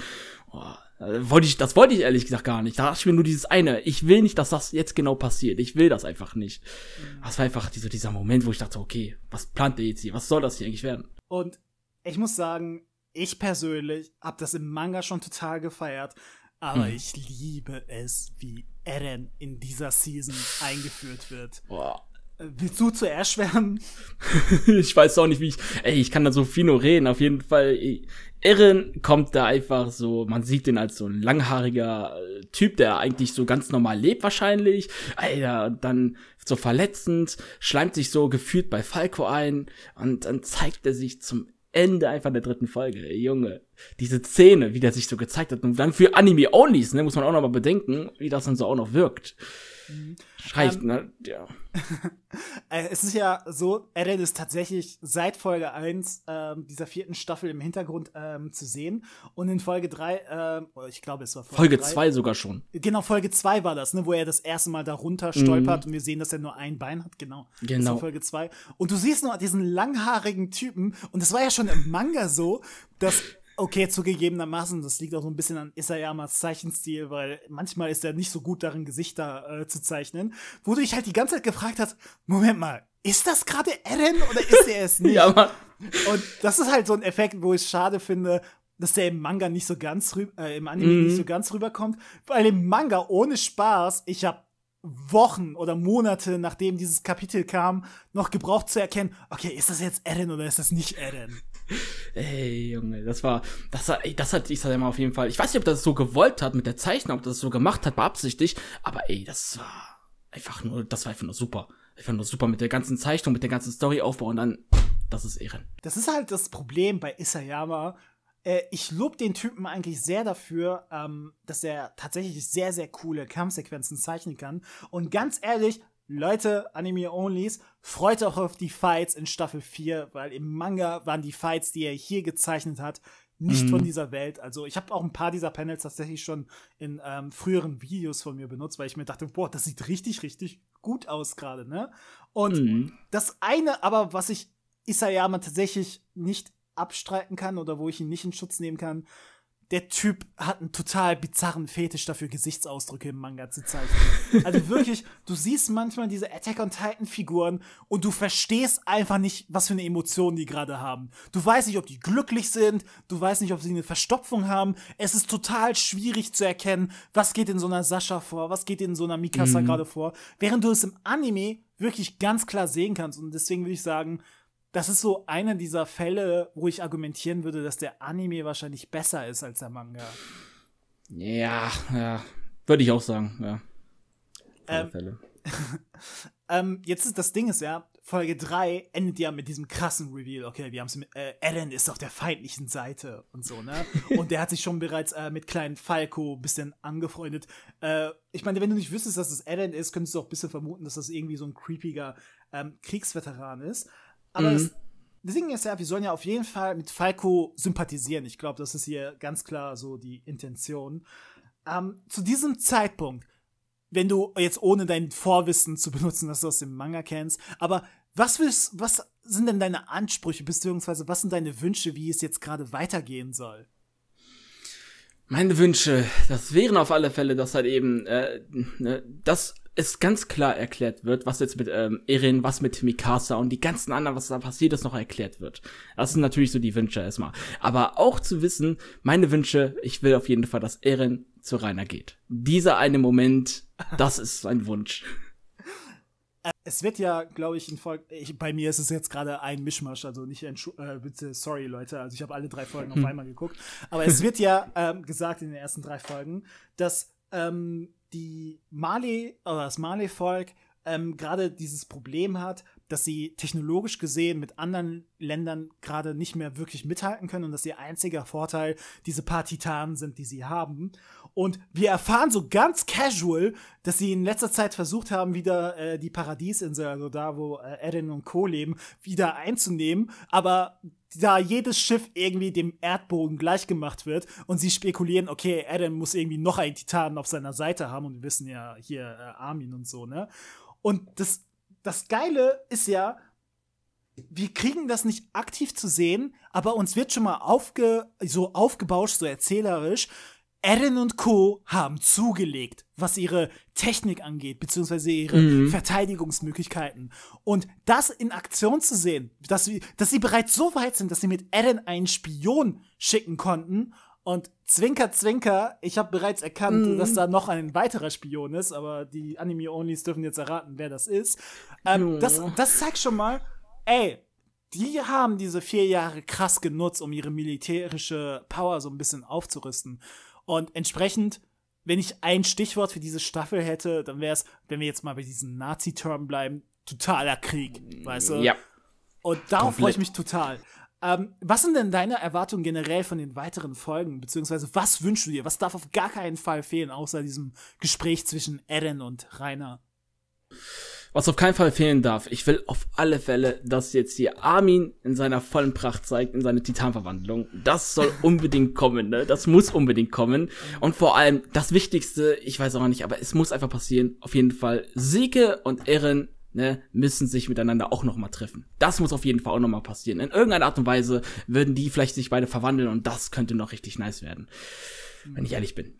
Oh, wollte ich, das wollte ich ehrlich gesagt gar nicht. Da dachte ich mir nur dieses eine. Ich will nicht, dass das jetzt genau passiert. Ich will das einfach nicht. Mhm. Das war einfach dieser, dieser Moment, wo ich dachte, okay, was plant der jetzt hier? Was soll das hier eigentlich werden? Und ich muss sagen, ich persönlich habe das im Manga schon total gefeiert, aber hm. ich liebe es, wie Eren in dieser Season eingeführt wird. Boah. Willst du zu erschwärmen? (laughs) ich weiß auch nicht, wie ich. Ey, ich kann da so viel nur reden. Auf jeden Fall, Eren kommt da einfach so. Man sieht den als so ein langhaariger äh, Typ, der eigentlich so ganz normal lebt, wahrscheinlich. Alter, dann so verletzend, schleimt sich so gefühlt bei Falco ein und dann zeigt er sich zum Ende einfach der dritten Folge, ey, Junge. Diese Szene, wie der sich so gezeigt hat, und dann für Anime-Onlys, ne, muss man auch nochmal bedenken, wie das dann so auch noch wirkt. Mhm. Reicht, ähm, ne? Ja. (laughs) Äh, es ist ja so, Eren ist tatsächlich seit Folge 1 ähm, dieser vierten Staffel im Hintergrund ähm, zu sehen. Und in Folge 3, ähm, ich glaube, es war Folge 2 sogar schon. Genau, Folge 2 war das, ne, wo er das erste Mal darunter stolpert mhm. und wir sehen, dass er nur ein Bein hat. Genau. Genau. Das Folge 2. Und du siehst nur diesen langhaarigen Typen. Und das war ja schon im Manga so, dass Okay, zugegebenermaßen, das liegt auch so ein bisschen an Isayamas Zeichenstil, weil manchmal ist er nicht so gut darin, Gesichter äh, zu zeichnen. Wo du dich halt die ganze Zeit gefragt hast, Moment mal, ist das gerade Eren oder ist er es (laughs) nicht? ja, Mann. Und das ist halt so ein Effekt, wo ich es schade finde, dass der im Manga nicht so ganz rüber, äh, im Anime mhm. nicht so ganz rüberkommt, weil im Manga ohne Spaß, ich habe Wochen oder Monate, nachdem dieses Kapitel kam, noch gebraucht zu erkennen, okay, ist das jetzt Eren oder ist das nicht Eren? Ey, Junge, das war, das hat, das hat ich sag ja auf jeden Fall, ich weiß nicht, ob das so gewollt hat mit der Zeichnung, ob das so gemacht hat, beabsichtigt, aber ey, das war einfach nur, das war einfach nur super. Einfach nur super mit der ganzen Zeichnung, mit der ganzen Storyaufbau und dann, das ist Ehren. Das ist halt das Problem bei Isayama. Äh, ich lobe den Typen eigentlich sehr dafür, ähm, dass er tatsächlich sehr, sehr coole Kampfsequenzen zeichnen kann. Und ganz ehrlich, Leute, Anime-Onlys, freut euch auf die Fights in Staffel 4, weil im Manga waren die Fights, die er hier gezeichnet hat, nicht mhm. von dieser Welt. Also ich habe auch ein paar dieser Panels tatsächlich schon in ähm, früheren Videos von mir benutzt, weil ich mir dachte, boah, das sieht richtig, richtig gut aus gerade, ne? Und mhm. das eine aber, was ich Isayama tatsächlich nicht abstreiten kann oder wo ich ihn nicht in Schutz nehmen kann, der Typ hat einen total bizarren Fetisch dafür, Gesichtsausdrücke im Manga zu zeichnen. (laughs) Also wirklich, du siehst manchmal diese Attack on Titan Figuren und du verstehst einfach nicht, was für eine Emotion die gerade haben. Du weißt nicht, ob die glücklich sind, du weißt nicht, ob sie eine Verstopfung haben. Es ist total schwierig zu erkennen, was geht in so einer Sascha vor, was geht in so einer Mikasa mhm. gerade vor, während du es im Anime wirklich ganz klar sehen kannst. Und deswegen würde ich sagen, das ist so einer dieser Fälle, wo ich argumentieren würde, dass der Anime wahrscheinlich besser ist als der Manga. Ja, ja. Würde ich auch sagen, ja. Ähm, Fälle. (laughs) ähm, jetzt ist das Ding ist ja, Folge 3 endet ja mit diesem krassen Reveal. Okay, wir haben es mit, äh, Alan ist auf der feindlichen Seite und so, ne? (laughs) und der hat sich schon bereits äh, mit kleinen Falco ein bisschen angefreundet. Äh, ich meine, wenn du nicht wüsstest, dass es Alan ist, könntest du auch ein bisschen vermuten, dass das irgendwie so ein creepiger ähm, Kriegsveteran ist. Aber mhm. das, Ding ist ja, wir sollen ja auf jeden Fall mit Falco sympathisieren. Ich glaube, das ist hier ganz klar so die Intention. Ähm, zu diesem Zeitpunkt, wenn du jetzt ohne dein Vorwissen zu benutzen, dass du aus dem Manga kennst, aber was willst, was sind denn deine Ansprüche, beziehungsweise was sind deine Wünsche, wie es jetzt gerade weitergehen soll? Meine Wünsche, das wären auf alle Fälle, dass halt eben, äh, ne, dass es ganz klar erklärt wird, was jetzt mit ähm, Eren, was mit Mikasa und die ganzen anderen, was da passiert ist, noch erklärt wird. Das sind natürlich so die Wünsche erstmal. Aber auch zu wissen, meine Wünsche, ich will auf jeden Fall, dass Eren zu Rainer geht. Dieser eine Moment, das ist ein Wunsch. Äh, es wird ja, glaube ich, in Folge. Ich, bei mir ist es jetzt gerade ein Mischmasch, also nicht äh, bitte, sorry, Leute. Also ich habe alle drei Folgen auf hm. einmal geguckt. Aber es wird ja ähm, gesagt in den ersten drei Folgen, dass ähm, die Mali oder das Mali-Volk ähm, gerade dieses Problem hat, dass sie technologisch gesehen mit anderen Ländern gerade nicht mehr wirklich mithalten können und dass ihr einziger Vorteil diese paar Titanen sind, die sie haben. Und wir erfahren so ganz casual, dass sie in letzter Zeit versucht haben, wieder äh, die Paradiesinsel, also da, wo äh, Eren und Co. leben, wieder einzunehmen. Aber da jedes Schiff irgendwie dem Erdboden gleichgemacht wird und sie spekulieren, okay, Eren muss irgendwie noch einen Titanen auf seiner Seite haben und wir wissen ja hier äh, Armin und so, ne? Und das, das Geile ist ja, wir kriegen das nicht aktiv zu sehen, aber uns wird schon mal aufge, so aufgebauscht, so erzählerisch, Eren und Co. haben zugelegt, was ihre Technik angeht, beziehungsweise ihre mhm. Verteidigungsmöglichkeiten. Und das in Aktion zu sehen, dass sie, dass sie bereits so weit sind, dass sie mit Eren einen Spion schicken konnten. Und Zwinker, Zwinker, ich habe bereits erkannt, mhm. dass da noch ein weiterer Spion ist, aber die Anime-Onlys dürfen jetzt erraten, wer das ist. Ähm, ja. das, das zeigt schon mal, ey, die haben diese vier Jahre krass genutzt, um ihre militärische Power so ein bisschen aufzurüsten. Und entsprechend, wenn ich ein Stichwort für diese Staffel hätte, dann wäre es, wenn wir jetzt mal bei diesen Nazi-Term bleiben, totaler Krieg, weißt du? Ja. Und darauf freue ich mich total. Ähm, was sind denn deine Erwartungen generell von den weiteren Folgen? Beziehungsweise was wünschst du dir? Was darf auf gar keinen Fall fehlen, außer diesem Gespräch zwischen Eren und Rainer? Was auf keinen Fall fehlen darf, ich will auf alle Fälle, dass jetzt hier Armin in seiner vollen Pracht zeigt, in seine Titanverwandlung. Das soll (laughs) unbedingt kommen, ne? Das muss unbedingt kommen. Und vor allem, das Wichtigste, ich weiß auch nicht, aber es muss einfach passieren. Auf jeden Fall, Sieke und Eren ne, müssen sich miteinander auch nochmal treffen. Das muss auf jeden Fall auch nochmal passieren. In irgendeiner Art und Weise würden die vielleicht sich beide verwandeln und das könnte noch richtig nice werden. Wenn ich ehrlich bin.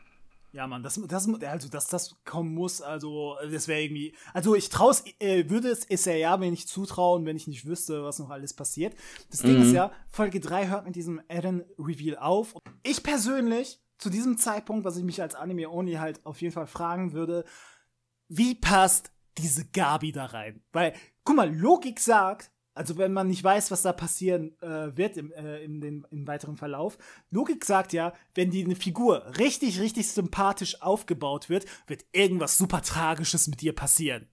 Ja, Mann, das, das, also, dass das kommen muss, also, das wäre irgendwie, also, ich traus, äh, würde es ist ja ja, wenn ich zutrauen, wenn ich nicht wüsste, was noch alles passiert. Das mhm. Ding ist mhm. ja, Folge 3 hört mit diesem Eren Reveal auf. Ich persönlich, zu diesem Zeitpunkt, was ich mich als Anime-Only halt auf jeden Fall fragen würde, wie passt diese Gabi da rein? Weil, guck mal, Logik sagt, also wenn man nicht weiß, was da passieren äh, wird im, äh, in den, im weiteren Verlauf. Logik sagt ja, wenn die eine Figur richtig, richtig sympathisch aufgebaut wird, wird irgendwas super Tragisches mit ihr passieren.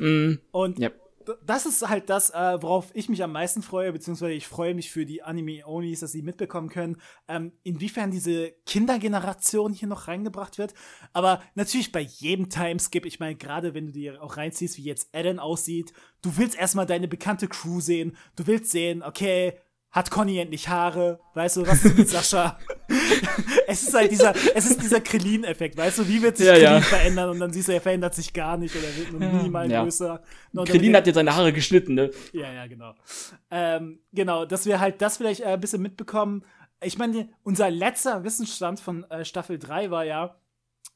Mm, und yep das ist halt das, äh, worauf ich mich am meisten freue, beziehungsweise ich freue mich für die Anime-Onis, dass sie mitbekommen können, ähm, inwiefern diese Kindergeneration hier noch reingebracht wird. Aber natürlich bei jedem Timeskip, ich meine, gerade wenn du dir auch reinziehst, wie jetzt Eren aussieht, du willst erstmal deine bekannte Crew sehen, du willst sehen, okay, hat Conny endlich Haare? Weißt du, was ist mit Sascha? (laughs) es ist halt dieser, es ist dieser Krillin-Effekt, weißt du, wie wird sich ja, Krillin ja. verändern? Und dann siehst du, er verändert sich gar nicht oder wird nur minimal ja. größer. No, Krillin hat jetzt seine Haare geschnitten, ne? Ja, ja, genau. Ähm, genau, dass wir halt das vielleicht äh, ein bisschen mitbekommen. Ich meine, unser letzter Wissensstand von äh, Staffel 3 war ja,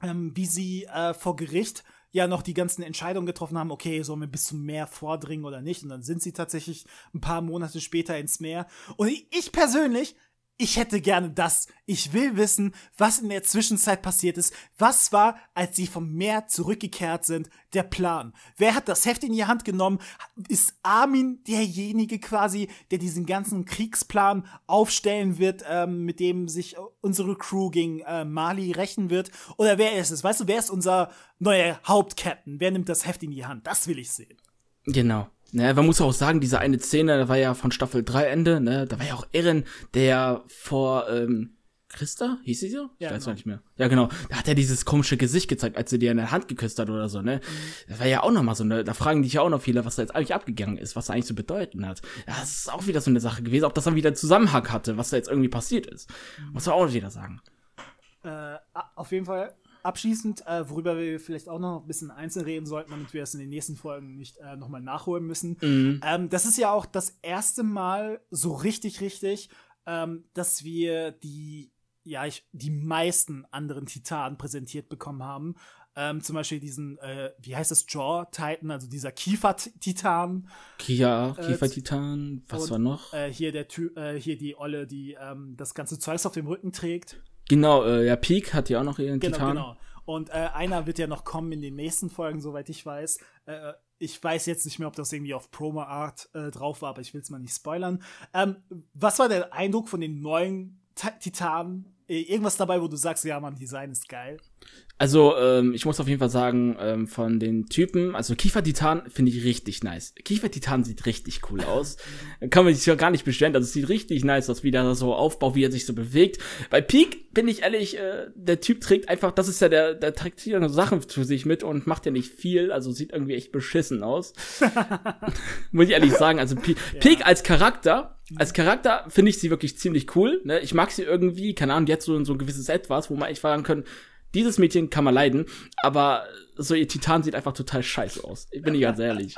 ähm, wie sie äh, vor Gericht ja noch die ganzen Entscheidungen getroffen haben, okay, sollen wir bis zum Meer vordringen oder nicht? Und dann sind sie tatsächlich ein paar Monate später ins Meer. Und ich persönlich ich hätte gerne das. Ich will wissen, was in der Zwischenzeit passiert ist. Was war, als sie vom Meer zurückgekehrt sind, der Plan? Wer hat das Heft in die Hand genommen? Ist Armin derjenige quasi, der diesen ganzen Kriegsplan aufstellen wird, ähm, mit dem sich unsere Crew gegen äh, Mali rächen wird? Oder wer ist es? Weißt du, wer ist unser neuer Hauptcaptain? Wer nimmt das Heft in die Hand? Das will ich sehen. Genau. Ne, man muss auch sagen, diese eine Szene, da war ja von Staffel 3 Ende, ne, da war ja auch Eren, der vor, ähm, Christa? Hieß sie so? Ja, ich weiß genau. nicht mehr. Ja, genau. Da hat er dieses komische Gesicht gezeigt, als sie dir in der Hand geküsst hat oder so, ne? Mhm. Das war ja auch nochmal so, ne? Da fragen dich ja auch noch viele, was da jetzt eigentlich abgegangen ist, was da eigentlich zu so bedeuten hat. Ja, das ist auch wieder so eine Sache gewesen, ob das dann wieder einen Zusammenhang hatte, was da jetzt irgendwie passiert ist. Mhm. Muss man auch nicht jeder sagen. Äh, auf jeden Fall Abschließend, äh, worüber wir vielleicht auch noch ein bisschen einzeln reden sollten, damit wir es in den nächsten Folgen nicht äh, nochmal nachholen müssen. Mhm. Ähm, das ist ja auch das erste Mal so richtig, richtig, ähm, dass wir die, ja, ich, die meisten anderen Titanen präsentiert bekommen haben. Ähm, zum Beispiel diesen, äh, wie heißt das, Jaw Titan, also dieser Kiefer-Titan. Ja, äh, Kiefer-Titan, was und, war noch? Äh, hier der Ty äh, hier die Olle, die ähm, das ganze Zeugs auf dem Rücken trägt. Genau, äh, ja, Peak hat ja auch noch ihren genau, Titan. Genau. Und äh, einer wird ja noch kommen in den nächsten Folgen, soweit ich weiß. Äh, äh ich weiß jetzt nicht mehr, ob das irgendwie auf Promo-Art äh, drauf war, aber ich will es mal nicht spoilern. Ähm, was war der Eindruck von den neuen Titanen? Äh, irgendwas dabei, wo du sagst, ja, mein Design ist geil. Also, ähm, ich muss auf jeden Fall sagen, ähm, von den Typen, also Kiefer-Titan finde ich richtig nice. Kiefer-Titan sieht richtig cool (laughs) aus. Kann man sich ja gar nicht beschweren. Also, es sieht richtig nice aus, wie der so aufbaut, wie er sich so bewegt. Bei Peak, bin ich ehrlich, äh, der Typ trägt einfach, das ist ja der, der trägt hier noch Sachen zu sich mit und macht ja nicht viel. Also, sieht irgendwie echt beschissen aus. (laughs) muss ich ehrlich sagen. Also, Peak, ja. Peak als Charakter, als Charakter finde ich sie wirklich ziemlich cool. Ne? Ich mag sie irgendwie, keine Ahnung, jetzt so, so ein gewisses Etwas, wo man echt fragen können, dieses Mädchen kann man leiden, aber so ihr Titan sieht einfach total scheiße aus. Ich bin nicht ganz ehrlich.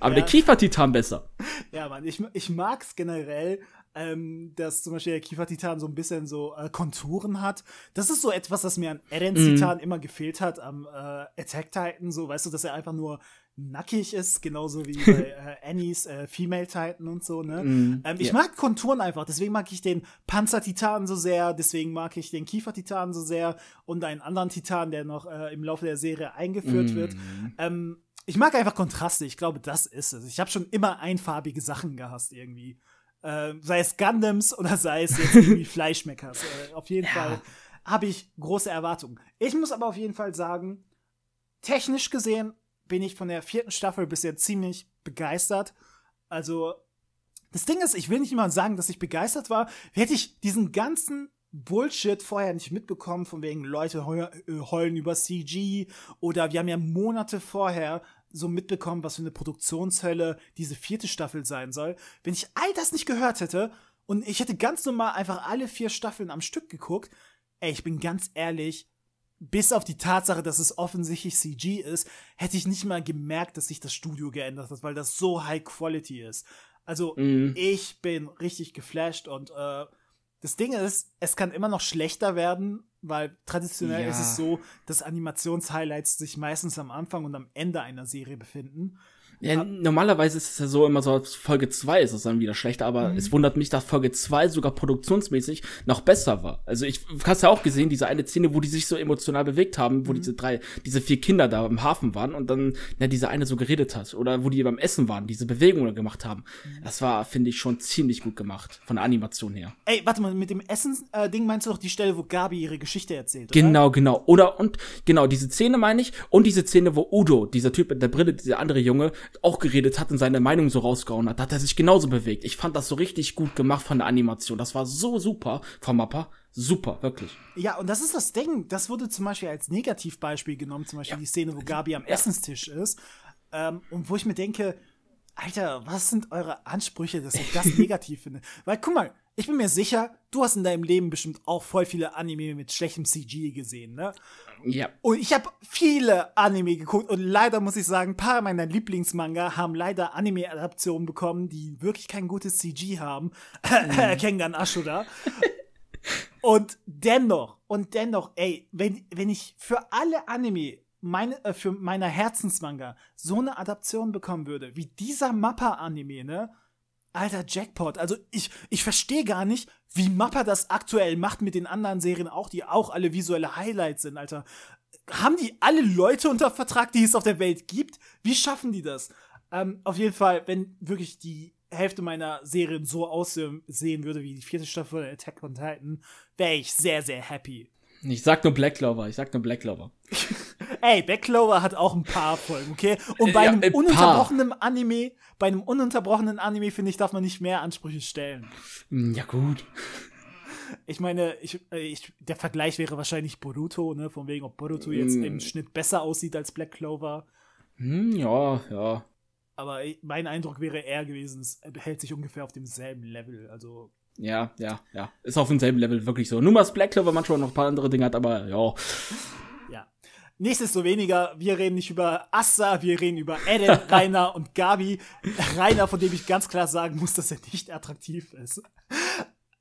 Aber ja. der Kiefer-Titan besser. Ja, Mann, ich, ich mag's generell, ähm, dass zum Beispiel der Kiefer-Titan so ein bisschen so äh, Konturen hat. Das ist so etwas, das mir an Eren-Titan mm. immer gefehlt hat, am äh, Attack-Titan, so, weißt du, dass er einfach nur nackig ist, genauso wie bei (laughs) äh, Annies äh, Female Titan und so, ne? Mm, ähm, ich yeah. mag Konturen einfach, deswegen mag ich den Panzer-Titan so sehr, deswegen mag ich den Kiefer-Titan so sehr und einen anderen Titan, der noch äh, im Laufe der Serie eingeführt mm. wird. Ähm, ich mag einfach Kontraste, ich glaube, das ist es. Ich habe schon immer einfarbige Sachen gehasst irgendwie. Äh, sei es Gundams oder sei es jetzt irgendwie (laughs) Fleischmeckers. Äh, auf jeden ja. Fall habe ich große Erwartungen. Ich muss aber auf jeden Fall sagen, technisch gesehen bin ich von der vierten Staffel bisher ziemlich begeistert. Also, das Ding ist, ich will nicht immer sagen, dass ich begeistert war. Hätte ich diesen ganzen Bullshit vorher nicht mitbekommen, von wegen Leute äh, heulen über CG oder wir haben ja Monate vorher so mitbekommen, was für eine Produktionshölle diese vierte Staffel sein soll. Wenn ich all das nicht gehört hätte und ich hätte ganz normal einfach alle vier Staffeln am Stück geguckt, ey, ich bin ganz ehrlich, bis auf die Tatsache, dass es offensichtlich CG ist, hätte ich nicht mal gemerkt, dass sich das Studio geändert hat, weil das so High Quality ist. Also mhm. ich bin richtig geflasht und äh, das Ding ist, es kann immer noch schlechter werden, weil traditionell ja. ist es so, dass Animationshighlights sich meistens am Anfang und am Ende einer Serie befinden. Ja, normalerweise ist es ja so immer so, Folge 2 ist es dann wieder schlechter, aber mhm. es wundert mich, dass Folge 2 sogar produktionsmäßig noch besser war. Also ich hast ja auch gesehen, diese eine Szene, wo die sich so emotional bewegt haben, wo mhm. diese drei, diese vier Kinder da im Hafen waren und dann na, diese eine so geredet hat. Oder wo die beim Essen waren, diese Bewegungen gemacht haben. Mhm. Das war, finde ich, schon ziemlich gut gemacht, von der Animation her. Ey, warte mal, mit dem Essen-Ding äh, meinst du doch die Stelle, wo Gabi ihre Geschichte erzählt, oder? Genau, genau. Oder und genau, diese Szene meine ich, und diese Szene, wo Udo, dieser Typ mit der Brille, dieser andere Junge, auch geredet hat und seine Meinung so rausgehauen hat, hat er sich genauso bewegt. Ich fand das so richtig gut gemacht von der Animation. Das war so super vom Mappa. Super, wirklich. Ja, und das ist das Ding. Das wurde zum Beispiel als Negativbeispiel genommen, zum Beispiel ja. die Szene, wo Gabi am ja. Essenstisch ist. Ähm, und wo ich mir denke, Alter, was sind eure Ansprüche, dass ich das negativ finde? Weil, guck mal, ich bin mir sicher, du hast in deinem Leben bestimmt auch voll viele Anime mit schlechtem CG gesehen, ne? Ja. Und ich habe viele Anime geguckt und leider muss ich sagen, ein paar meiner Lieblingsmanga haben leider Anime-Adaptionen bekommen, die wirklich kein gutes CG haben. Mhm. (laughs) Kengan Ashura. und dennoch, und dennoch, ey, wenn, wenn ich für alle Anime meine, äh, für meiner Herzensmanga so eine Adaption bekommen würde, wie dieser Mappa-Anime, ne? Alter Jackpot. Also ich, ich verstehe gar nicht, wie Mappa das aktuell macht mit den anderen Serien auch, die auch alle visuelle Highlights sind, Alter. Haben die alle Leute unter Vertrag, die es auf der Welt gibt? Wie schaffen die das? Ähm, auf jeden Fall, wenn wirklich die Hälfte meiner Serien so aussehen würde wie die vierte Staffel von Attack on Titan, wäre ich sehr, sehr happy. Ich sag nur Black Lover, ich sag nur Black Lover. (laughs) Ey, Backlover hat auch ein paar Folgen, okay? Und äh, bei ja, einem ein ununterbrochenen paar. Anime, bei einem ununterbrochenen Anime, finde ich, darf man nicht mehr Ansprüche stellen. Hm, ja, gut. Ich meine, ich, äh, ich, der Vergleich wäre wahrscheinlich Boruto, ne? Von wegen, ob Boruto jetzt hm. im Schnitt besser aussieht als Black Clover. Hm, ja, ja. Aber äh, mein Eindruck wäre eher gewesen, es hält sich ungefähr auf demselben Level. Also. Ja, ja, ja. Ist auf demselben Level wirklich so. Nur was Black Clover manchmal noch ein paar andere Dinge hat, aber ja. Nächstes so weniger, wir reden nicht über Assa, wir reden über Eden, (laughs) Rainer und Gabi. Rainer, von dem ich ganz klar sagen muss, dass er nicht attraktiv ist.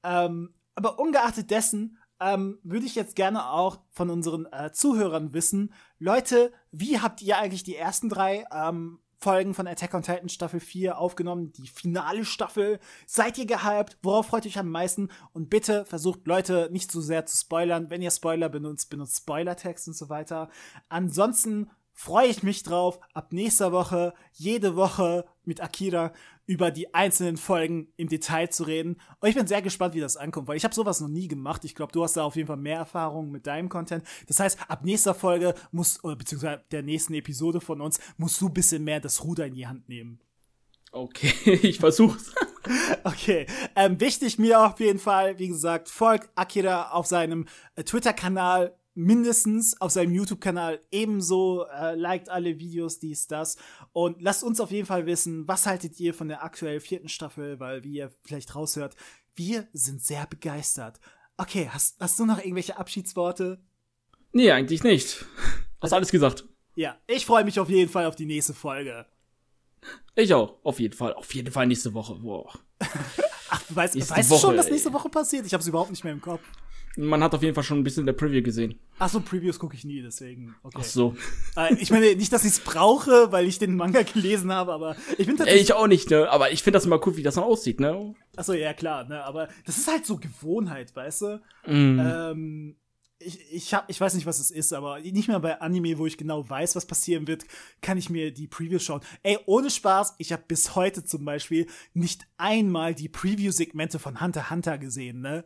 Ähm, aber ungeachtet dessen ähm, würde ich jetzt gerne auch von unseren äh, Zuhörern wissen, Leute, wie habt ihr eigentlich die ersten drei ähm, Folgen von Attack on Titan Staffel 4 aufgenommen, die finale Staffel. Seid ihr gehypt? Worauf freut ihr euch am meisten? Und bitte versucht Leute nicht zu so sehr zu spoilern. Wenn ihr Spoiler benutzt, benutzt Spoilertext und so weiter. Ansonsten freue ich mich drauf, ab nächster Woche, jede Woche mit Akira über die einzelnen Folgen im Detail zu reden. Und ich bin sehr gespannt, wie das ankommt, weil ich habe sowas noch nie gemacht. Ich glaube, du hast da auf jeden Fall mehr Erfahrung mit deinem Content. Das heißt, ab nächster Folge muss, oder beziehungsweise der nächsten Episode von uns, musst du ein bisschen mehr das Ruder in die Hand nehmen. Okay, (laughs) ich versuch's. (laughs) Okay, ähm, wichtig mir auf jeden Fall, wie gesagt, folgt Akira auf seinem äh, Twitter-Kanal mindestens auf seinem YouTube-Kanal ebenso. Äh, liked alle Videos, dies, das. Und lasst uns auf jeden Fall wissen, was haltet ihr von der aktuellen vierten Staffel, weil wie ihr vielleicht raushört, wir sind sehr begeistert. Okay, hast, hast du noch irgendwelche Abschiedsworte? Nee, eigentlich nicht. Hast alles gesagt. Ja, ich freue mich auf jeden Fall auf die nächste Folge. Ich auch, auf jeden Fall. Auf jeden Fall nächste Woche. Boah. (laughs) Ach, du weißt, weißt Woche, du schon, was nächste Woche passiert? Ich habe es überhaupt nicht mehr im Kopf man hat auf jeden Fall schon ein bisschen in der Preview gesehen. Ach so, Previews gucke ich nie, deswegen. Okay. Ach so. Äh, ich meine, nicht, dass ich es brauche, weil ich den Manga (laughs) gelesen habe, aber ich bin tatsächlich. ich auch nicht, ne? Aber ich finde das immer cool, wie das dann aussieht, ne? Ach so, ja, klar, ne? Aber das ist halt so Gewohnheit, weißt du? Mm. Ähm, ich, ich, hab, ich weiß nicht, was es ist, aber nicht mehr bei Anime, wo ich genau weiß, was passieren wird, kann ich mir die Previews schauen. Ey, ohne Spaß, ich habe bis heute zum Beispiel nicht einmal die Preview-Segmente von Hunter x Hunter gesehen, ne?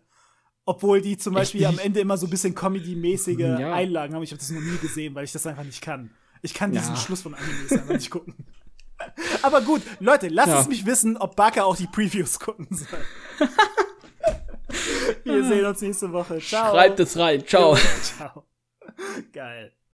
Obwohl die zum Beispiel am Ende immer so ein bisschen Comedy-mäßige ja. Einlagen haben. Ich habe das noch nie gesehen, weil ich das einfach nicht kann. Ich kann diesen ja. Schluss von Animes einfach nicht gucken. (laughs) Aber gut, Leute, lasst ja. es mich wissen, ob Barker auch die Previews gucken soll. (laughs) Wir sehen uns nächste Woche. Ciao. Schreibt es rein. Ciao. (laughs) Ciao. Geil.